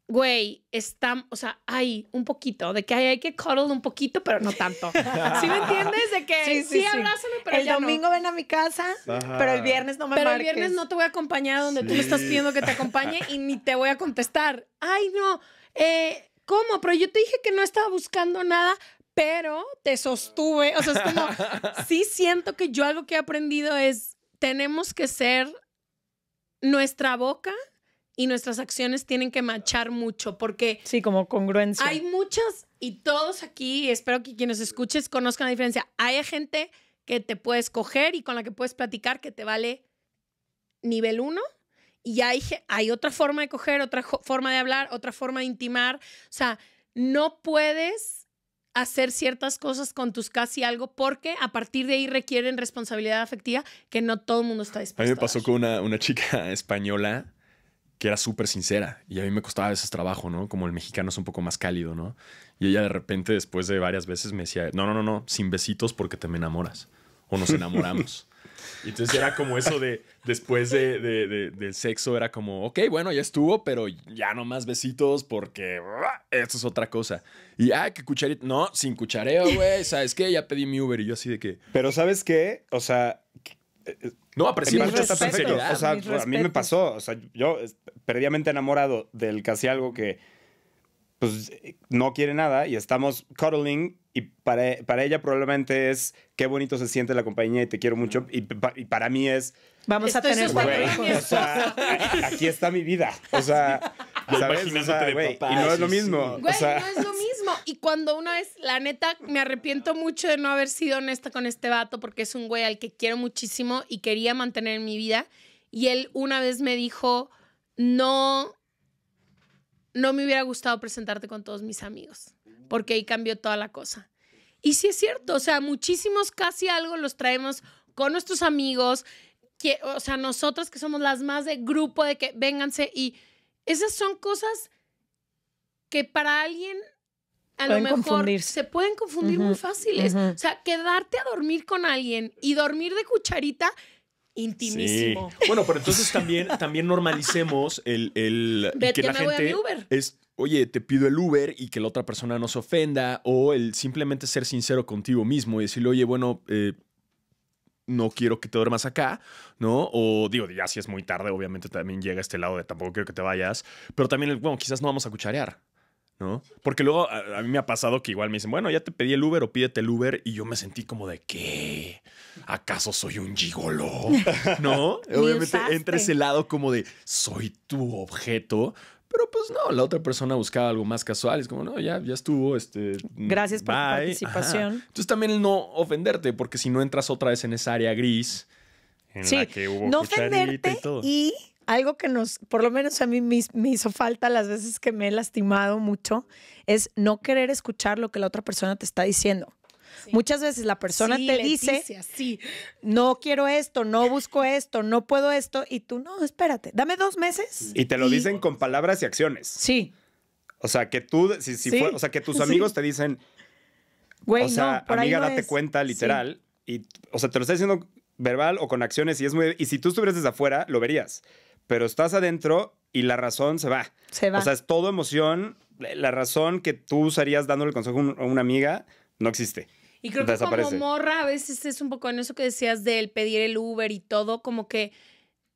güey, está, o sea, hay un poquito, de que hay, que cuddle un poquito, pero no tanto. ¿Sí me entiendes? De que sí, sí, abrázame, El domingo ven a mi casa, pero el viernes no me Pero el viernes no te voy a acompañar donde tú me estás pidiendo que te acompañe y ni te voy a contestar. Ay, no, eh, ¿cómo? Pero yo te dije que no estaba buscando nada, pero te sostuve. O sea, es como, [LAUGHS] sí siento que yo algo que he aprendido es, tenemos que ser nuestra boca y nuestras acciones tienen que machar mucho porque... Sí, como congruencia. Hay muchas y todos aquí, espero que quienes escuches conozcan la diferencia. Hay gente que te puedes coger y con la que puedes platicar que te vale nivel uno. y hay, hay otra forma de coger, otra forma de hablar, otra forma de intimar. O sea, no puedes hacer ciertas cosas con tus casi algo porque a partir de ahí requieren responsabilidad afectiva que no todo el mundo está dispuesto. A mí me pasó con una, una chica española que era súper sincera y a mí me costaba a veces trabajo, ¿no? Como el mexicano es un poco más cálido, ¿no? Y ella de repente, después de varias veces, me decía, no, no, no, no, sin besitos porque te me enamoras o nos enamoramos. [LAUGHS] y entonces era como eso de, después de, del sexo, era como, ok, bueno, ya estuvo, pero ya no más besitos porque eso es otra cosa. Y, ah, qué cucharito, no, sin cuchareo, güey, ¿sabes qué? Ya pedí mi Uber y yo así de que... Pero ¿sabes qué? O sea eh, no, mucho esta O sea, a mí me pasó. O sea, yo perdidamente enamorado del casi algo que pues no quiere nada y estamos cuddling y para, para, ella probablemente es qué bonito se siente la compañía y te quiero mucho y, para mí es vamos a tener aquí está mi vida o sea y no es lo mismo o sea, no es lo mismo [LAUGHS] Y cuando una vez, la neta, me arrepiento mucho de no haber sido honesta con este vato porque es un güey al que quiero muchísimo y quería mantener en mi vida. Y él una vez me dijo, no, no me hubiera gustado presentarte con todos mis amigos porque ahí cambió toda la cosa. Y sí es cierto, o sea, muchísimos casi algo los traemos con nuestros amigos, que, o sea, nosotras que somos las más de grupo, de que vénganse y esas son cosas que para alguien a lo mejor se pueden confundir muy fáciles. O sea, quedarte a dormir con alguien y dormir de cucharita intimísimo. Bueno, pero entonces también, también normalicemos el, que la gente Uber. es oye, te pido el Uber y que la otra persona no se ofenda o el simplemente ser sincero contigo mismo y decirle, oye, bueno, eh, no quiero que te duermas acá, ¿no? O digo, ya si es muy tarde, obviamente también llega este lado de tampoco quiero que te vayas, pero también, bueno, quizás no vamos a cucharear, ¿no? Porque luego a, mí me ha pasado que igual me dicen, bueno, ya te pedí el Uber o pídete el Uber y yo me sentí como de, ¿qué? ¿Acaso soy un gigolo? [LAUGHS] ¿No? Obviamente entra ese lado como de, soy tu objeto. Pero pues no, la otra persona buscaba algo más casual. Es como, no, ya, ya estuvo. Este, Gracias por tu participación. Entonces también el no ofenderte, porque si no entras otra vez en esa área gris en la que hubo no ofenderte y algo que nos, por lo menos a mí me, hizo falta las veces que me he lastimado mucho, es no querer escuchar lo que la otra persona te está diciendo. Muchas veces la persona te dice, sí. no quiero esto, no busco esto, no puedo esto, y tú, no, espérate, dame dos meses. Y te lo dicen con palabras y acciones. Sí. O sea, que tú, si, o sea, que tus [LAUGHS] amigos te dicen, Güey, o sea, amiga, date cuenta, literal, y, o sea, te lo está diciendo verbal o con acciones, y es muy, y si tú estuvieras desde afuera, lo verías pero estás adentro y la razón se va. Se va. O sea, es todo emoción. La razón que tú usarías dándole consejo a una amiga no existe. Y creo que como morra a veces es un poco en eso que decías del pedir el Uber y todo, como que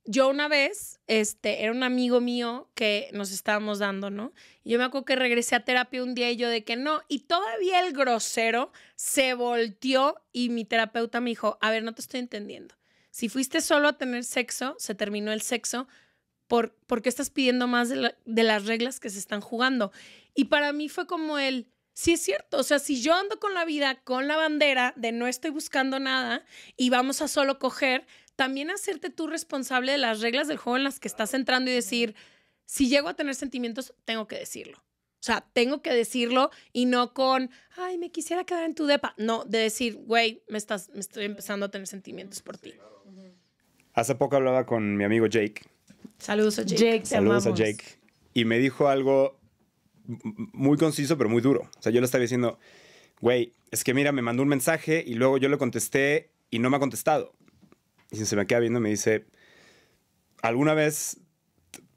yo una vez, este, era un amigo mío que nos estábamos dando, ¿no? Y yo me acuerdo que regresé a terapia un día y yo de que no, y todavía el grosero se volteó y mi terapeuta me dijo, a ver, no te estoy entendiendo. Si fuiste solo a tener sexo, se terminó el sexo, ¿por, qué estás pidiendo más de, las reglas que se están jugando? Y para mí fue como el, Sí, es cierto. O sea, si yo ando con la vida, con la bandera de no estoy buscando nada y vamos a solo coger, también hacerte tú responsable de las reglas del juego en las que estás entrando y decir, si llego a tener sentimientos, tengo que decirlo. O sea, tengo que decirlo y no con, ay, me quisiera quedar en tu depa. No, de decir, güey, me, me estoy empezando a tener sentimientos por ti. Hace poco hablaba con mi amigo Jake. Saludos a Jake. Jake Saludos a Jake. Y me dijo algo muy conciso, pero muy duro. O sea, yo le estaba diciendo, güey, es que mira, me mandó un mensaje y luego yo le contesté y no me ha contestado. Y se me queda viendo y me dice, ¿alguna vez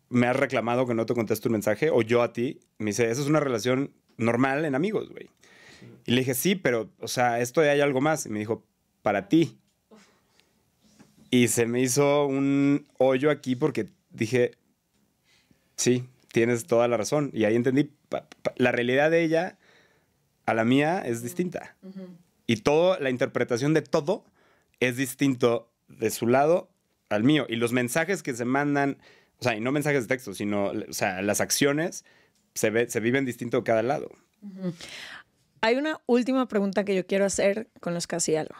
me has reclamado que no te conteste un mensaje? O yo a ti. Me dice, esa es una relación normal en amigos, güey. Y le dije, sí, pero, o sea, esto hay algo más. Y me dijo, para ti. Y se me hizo un hoyo aquí porque dije, sí, tienes toda la razón. Y ahí entendí, la realidad de ella a la mía es distinta. Y todo, la interpretación de todo es distinto de su lado al mío. Y los mensajes que se mandan, o sea, y no mensajes de texto, sino, o sea, las acciones se, ve, se viven distinto cada lado. Hay una última pregunta que yo quiero hacer con los casi algo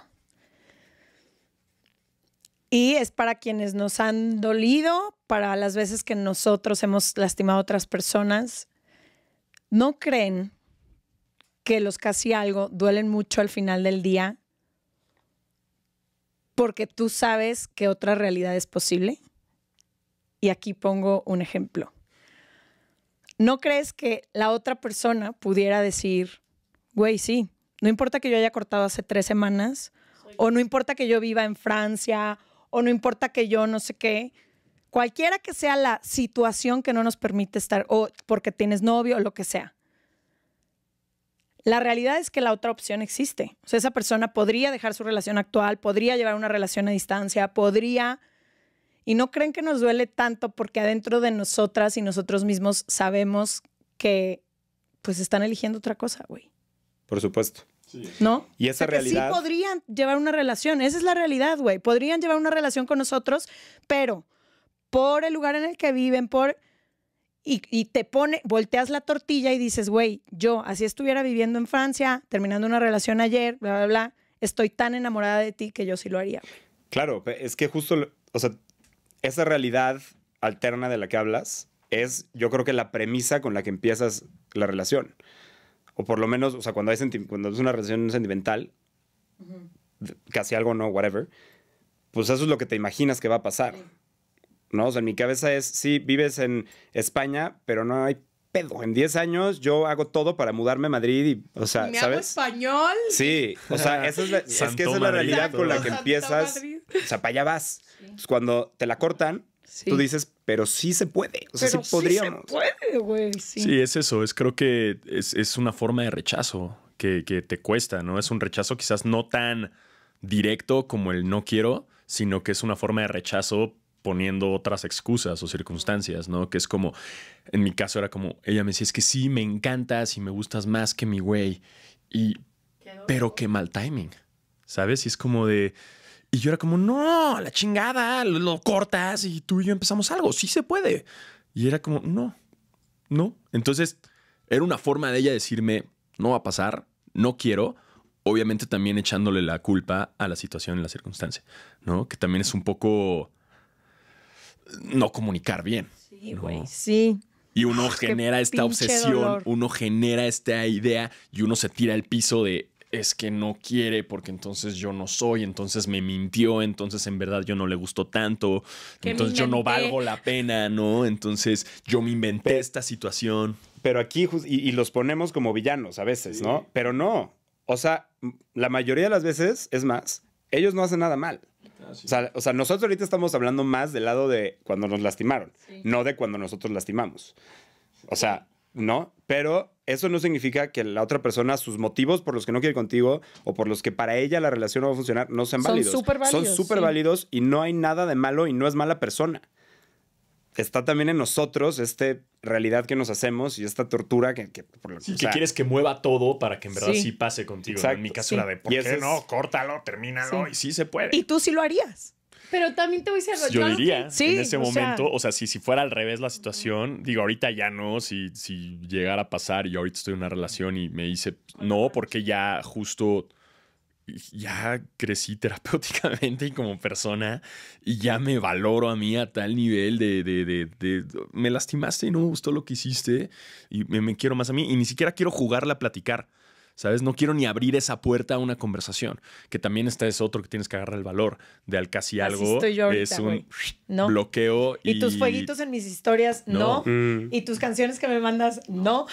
es para quienes nos han dolido, para las veces que nosotros hemos lastimado a otras personas. ¿No creen que los casi algo duelen mucho al final del día porque tú sabes que otra realidad es posible? Y aquí pongo un ejemplo. ¿No crees que la otra persona pudiera decir, güey, sí, no importa que yo haya cortado hace tres semanas, o no importa que yo viva en Francia o no importa que yo no sé qué. Cualquiera que sea la situación que no nos permite estar, o porque tienes novio o lo que sea. La realidad es que la otra opción existe. O sea, esa persona podría dejar su relación actual, podría llevar una relación a distancia, podría... Y no creen que nos duele tanto porque adentro de nosotras y nosotros mismos sabemos que pues están eligiendo otra cosa, güey. Por supuesto. ¿No? Y esa realidad. sí podrían llevar una relación. Esa es la realidad, güey. Podrían llevar una relación con nosotros, pero por el lugar en el que viven, por. Y, y, te pone, volteas la tortilla y dices, güey, yo así estuviera viviendo en Francia, terminando una relación ayer, bla, bla, bla, estoy tan enamorada de ti que yo sí lo haría. Claro, es que justo, o sea, esa realidad alterna de la que hablas es, yo creo que la premisa con la que empiezas la relación o por lo menos, o sea, cuando, hay cuando es una relación sentimental, casi algo, no, whatever, pues eso es lo que te imaginas que va a pasar. ¿No? O sea, en mi cabeza es, sí, vives en España, pero no hay pedo. En 10 años yo hago todo para mudarme a Madrid y, o sea, ¿Me ¿sabes? Hago español? Sí, o sea, esa es, la, [LAUGHS] que esa es la realidad con la que empiezas. O sea, para allá vas. cuando te la cortan, tú dices, pero sí se puede. O sea, sí podríamos. Sí se puede, güey. Sí. sí. es eso. Es creo que es, una forma de rechazo que, te cuesta, ¿no? Es un rechazo quizás no tan directo como el no quiero, sino que es una forma de rechazo poniendo otras excusas o circunstancias, ¿no? Que es como, en mi caso era como, ella me decía, es que sí, me encantas y me gustas más que mi güey, y, pero qué mal timing, ¿sabes? Y es como de, y yo era como, no, la chingada, lo, cortas y tú y yo empezamos algo, sí se puede. Y era como, no, no. Entonces, era una forma de ella decirme, no va a pasar, no quiero, obviamente también echándole la culpa a la situación y la circunstancia, ¿no? Que también es un poco no comunicar bien. Sí, güey, sí. Y ah, uno genera esta obsesión, uno genera esta idea y uno se tira al piso de es que no quiere porque entonces yo no soy, entonces me mintió, entonces en verdad yo no le gustó tanto, entonces yo no valgo la pena, ¿no? Entonces yo me inventé esta situación. Pero aquí, y, los ponemos como villanos a veces, ¿no? Pero no, o sea, la mayoría de las veces, es más, ellos no hacen nada mal. Ah, o, sea, nosotros ahorita estamos hablando más del lado de cuando nos lastimaron, no de cuando nosotros lastimamos. O sea, ¿no? Pero eso no significa que la otra persona, sus motivos por los que no quiere contigo o por los que para ella la relación no va a funcionar, no sean válidos. Son súper válidos y no hay nada de malo y no es mala persona. Está también en nosotros esta realidad que nos hacemos y esta tortura que... Que, quieres que mueva todo para que en verdad sí, pase contigo. en mi caso era de, ¿por qué no? Córtalo, termínalo y sí se puede. Y tú sí lo harías. Pero también te voy a decir Yo diría, en ese momento, o sea, si, si fuera al revés la situación, digo, ahorita ya no, si, si llegara a pasar y ahorita estoy en una relación y me dice, no, porque ya justo ya crecí terapéuticamente y como persona y ya me valoro a mí a tal nivel de, me lastimaste y no me gustó lo que hiciste y me, me, quiero más a mí y ni siquiera quiero jugarla a platicar. ¿sabes? No quiero ni abrir esa puerta a una conversación, que también está es otro que tienes que agarrar el valor de al casi algo. Estoy es un bloqueo. Y... tus fueguitos en mis historias, no. Mm. Y tus canciones que me mandas, no,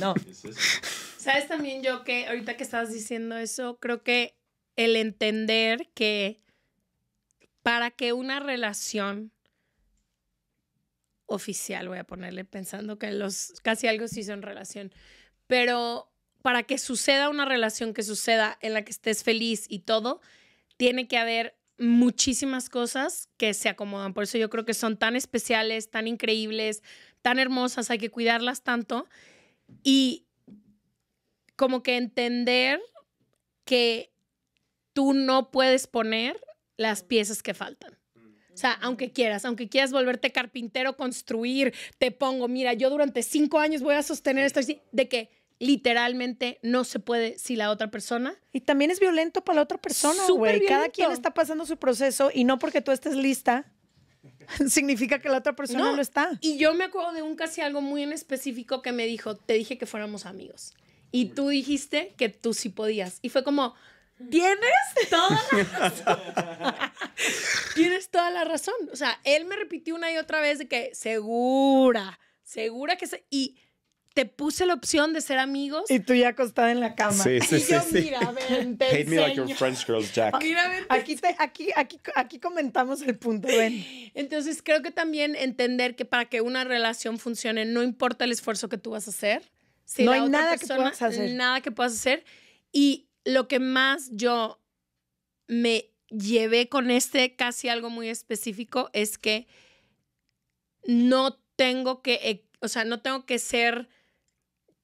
no. [LAUGHS] ¿Sabes también yo que ahorita que estabas diciendo eso, creo que el entender que para que una relación oficial, voy a ponerle pensando que los casi algo sí son relación, pero para que suceda una relación que suceda en la que estés feliz y todo, tiene que haber muchísimas cosas que se acomodan. Por eso yo creo que son tan especiales, tan increíbles, tan hermosas, hay que cuidarlas tanto. Y como que entender que tú no puedes poner las piezas que faltan. O sea, aunque quieras, aunque quieras volverte carpintero, construir, te pongo, mira, yo durante cinco años voy a sostener esto, de que literalmente no se puede si la otra persona. Y también es violento para la otra persona, güey. Cada quien está pasando su proceso y no porque tú estés lista [LAUGHS] significa que la otra persona no, lo está. Y yo me acuerdo de un casi algo muy en específico que me dijo, te dije que fuéramos amigos. Y tú dijiste que tú sí podías. Y fue como, tienes toda la razón. [LAUGHS] tienes toda la razón. O sea, él me repitió una y otra vez de que, segura, segura que... Se... Y te puse la opción de ser amigos. Y tú ya acostada en la cama. Sí, sí, y yo, mira, ven, te Hate me like your French Jack. aquí, aquí, aquí, comentamos el punto, ven. Entonces, creo que también entender que para que una relación funcione, no importa el esfuerzo que tú vas a hacer. no hay nada que puedas hacer. Nada que puedas hacer. Y lo que más yo me llevé con este casi algo muy específico es que no tengo que, e, o sea, no tengo que ser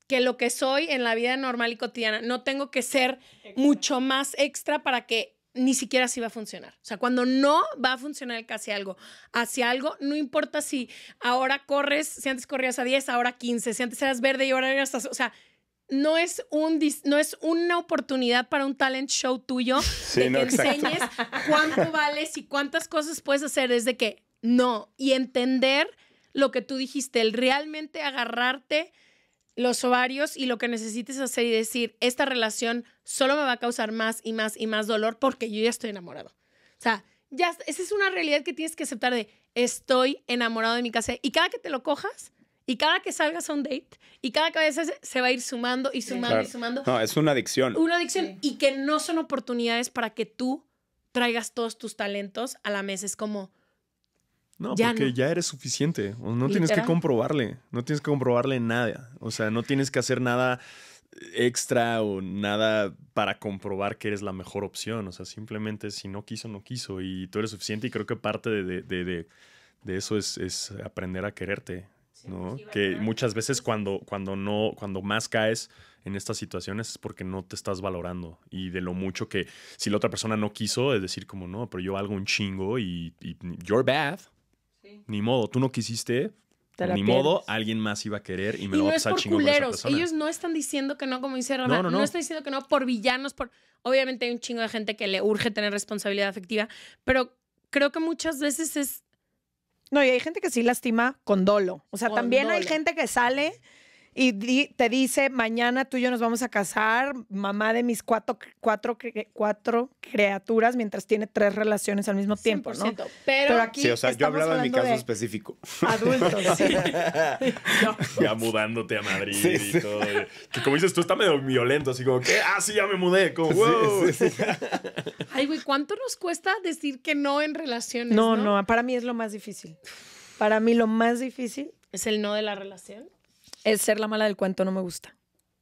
que lo que soy en la vida normal y cotidiana. No tengo que ser mucho más extra para que ni siquiera así va a funcionar. O sea, cuando no va a funcionar casi algo, hacia algo, no importa si ahora corres, si antes corrías a 10, ahora 15, si antes eras verde y ahora eras, o sea, no es, un, no es una oportunidad para un talent show tuyo [LAUGHS] de que enseñes cuánto vales y cuántas cosas puedes hacer desde que no y entender lo que tú dijiste, el realmente agarrarte los ovarios y lo que necesites hacer y decir, esta relación solo me va a causar más y más y más dolor porque yo ya estoy enamorado. O sea, ya, esa es una realidad que tienes que aceptar de, estoy enamorado de mi casa. Y cada que te lo cojas, y cada que salgas a un date, y cada que se va a ir sumando y sumando y sumando. No, es una adicción. Una adicción. Y que no son oportunidades para que tú traigas todos tus talentos a la mesa. Es como, no, porque ya eres suficiente. No tienes que comprobarle, no tienes que comprobarle nada. O sea, no tienes que hacer nada extra o nada para comprobar que eres la mejor opción. O sea, simplemente si no quiso, no quiso. Y tú eres suficiente y creo que parte de, eso es, aprender a quererte. ¿no? Pues que muchas veces cuando, cuando, no, cuando más caes en estas situaciones es porque no te estás valorando y de lo mucho que si la otra persona no quiso es decir como no, pero yo hago un chingo y, y you're bad, ni modo, tú no quisiste, ni modo, alguien más iba a querer y me lo va a pasar es por culeros. Ellos no están diciendo que no, como dice Roma. No, no, están diciendo que no por villanos, por. Obviamente hay un chingo de gente que le urge tener responsabilidad afectiva, pero creo que muchas veces es. No, y hay gente que sí lastima con dolo. O sea, también hay gente que sale y te dice, mañana tú y yo nos vamos a casar, mamá de mis cuatro, cuatro, cuatro criaturas, mientras tiene tres relaciones al mismo tiempo, ¿no? Pero, aquí... Sí, o sea, yo hablaba de mi caso específico. Adultos, [LAUGHS] ya mudándote a Madrid y todo. Que como dices, tú estás medio violento, así como, ¿qué? Ah, sí, ya me mudé. Como, wow. [LAUGHS] Ay, güey, ¿cuánto nos cuesta decir que no en relaciones? no, no para mí es lo más difícil. Para mí lo más difícil. ¿Es el no de la relación? es ser la mala del cuento no me gusta.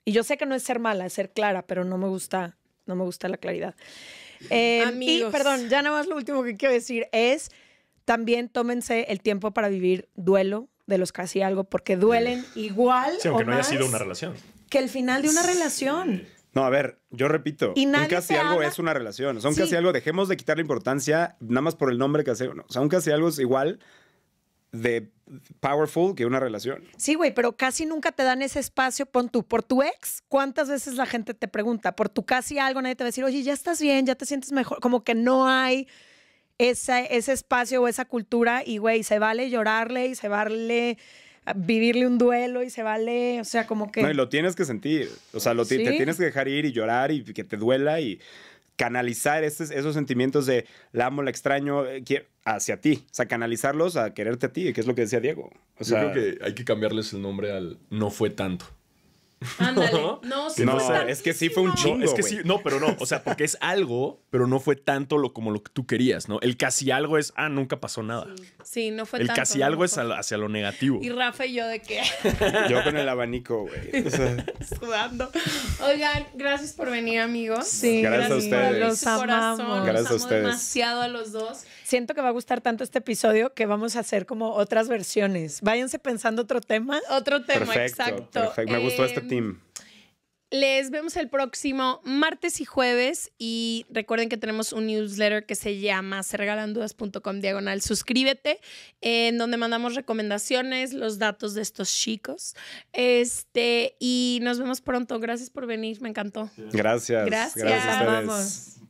Y yo sé que no es ser mala, es ser clara, pero no me gusta, no me gusta la claridad. Em, y perdón, ya nada más lo último que quiero decir es también tómense el tiempo para vivir duelo de los casi algo, porque duelen igual. Sí, aunque no haya sido una relación. Que el final de una relación. No, a ver, yo repito, y un casi algo es una relación. son casi algo, dejemos de quitarle importancia nada más por el nombre que hace. No, o sea, un casi algo es igual de powerful que una relación. Sí, güey, pero casi nunca te dan ese espacio, pon tú, por tu ex, ¿cuántas veces la gente te pregunta? Por tu casi algo, nadie te va a decir, oye, ya estás bien, ya te sientes mejor, como que no hay ese, ese espacio o esa cultura y, güey, se vale llorarle y se vale vivirle un duelo y se vale, o sea, como que... No, y lo tienes que sentir, o sea, te tienes que dejar ir y llorar y que te duela y canalizar esos, sentimientos de la amo, la extraño, eh, hacia ti. O sea, canalizarlos a quererte a ti, que es lo que decía Diego. O sea, Yo creo que hay que cambiarles el nombre al no fue tanto. Ándale. [LAUGHS] No, no, no es que sí fue un chingo. No, es que sí, no, pero no. O sea, porque es algo, pero no fue tanto lo, como lo que tú querías, ¿no? El casi algo es, ah, nunca pasó nada. Sí, no fue el tanto. El casi algo es hacia lo negativo. Y Rafa y yo, ¿de qué? [LAUGHS] yo con el abanico, güey. [LAUGHS] O Oigan, gracias por venir, amigos. Sí, gracias, a ustedes. Los amamos. Gracias a ustedes. demasiado a los dos. Siento que va a gustar tanto este episodio que vamos a hacer como otras versiones. Váyanse pensando otro tema. Otro tema, exacto. Me gustó este em, team. Les vemos el próximo martes y jueves y recuerden que tenemos un newsletter que se llama serregalandudas.com diagonal suscríbete en donde mandamos recomendaciones, los datos de estos chicos. Este y nos vemos pronto. Gracias por venir, me encantó. Gracias. Gracias. a ustedes.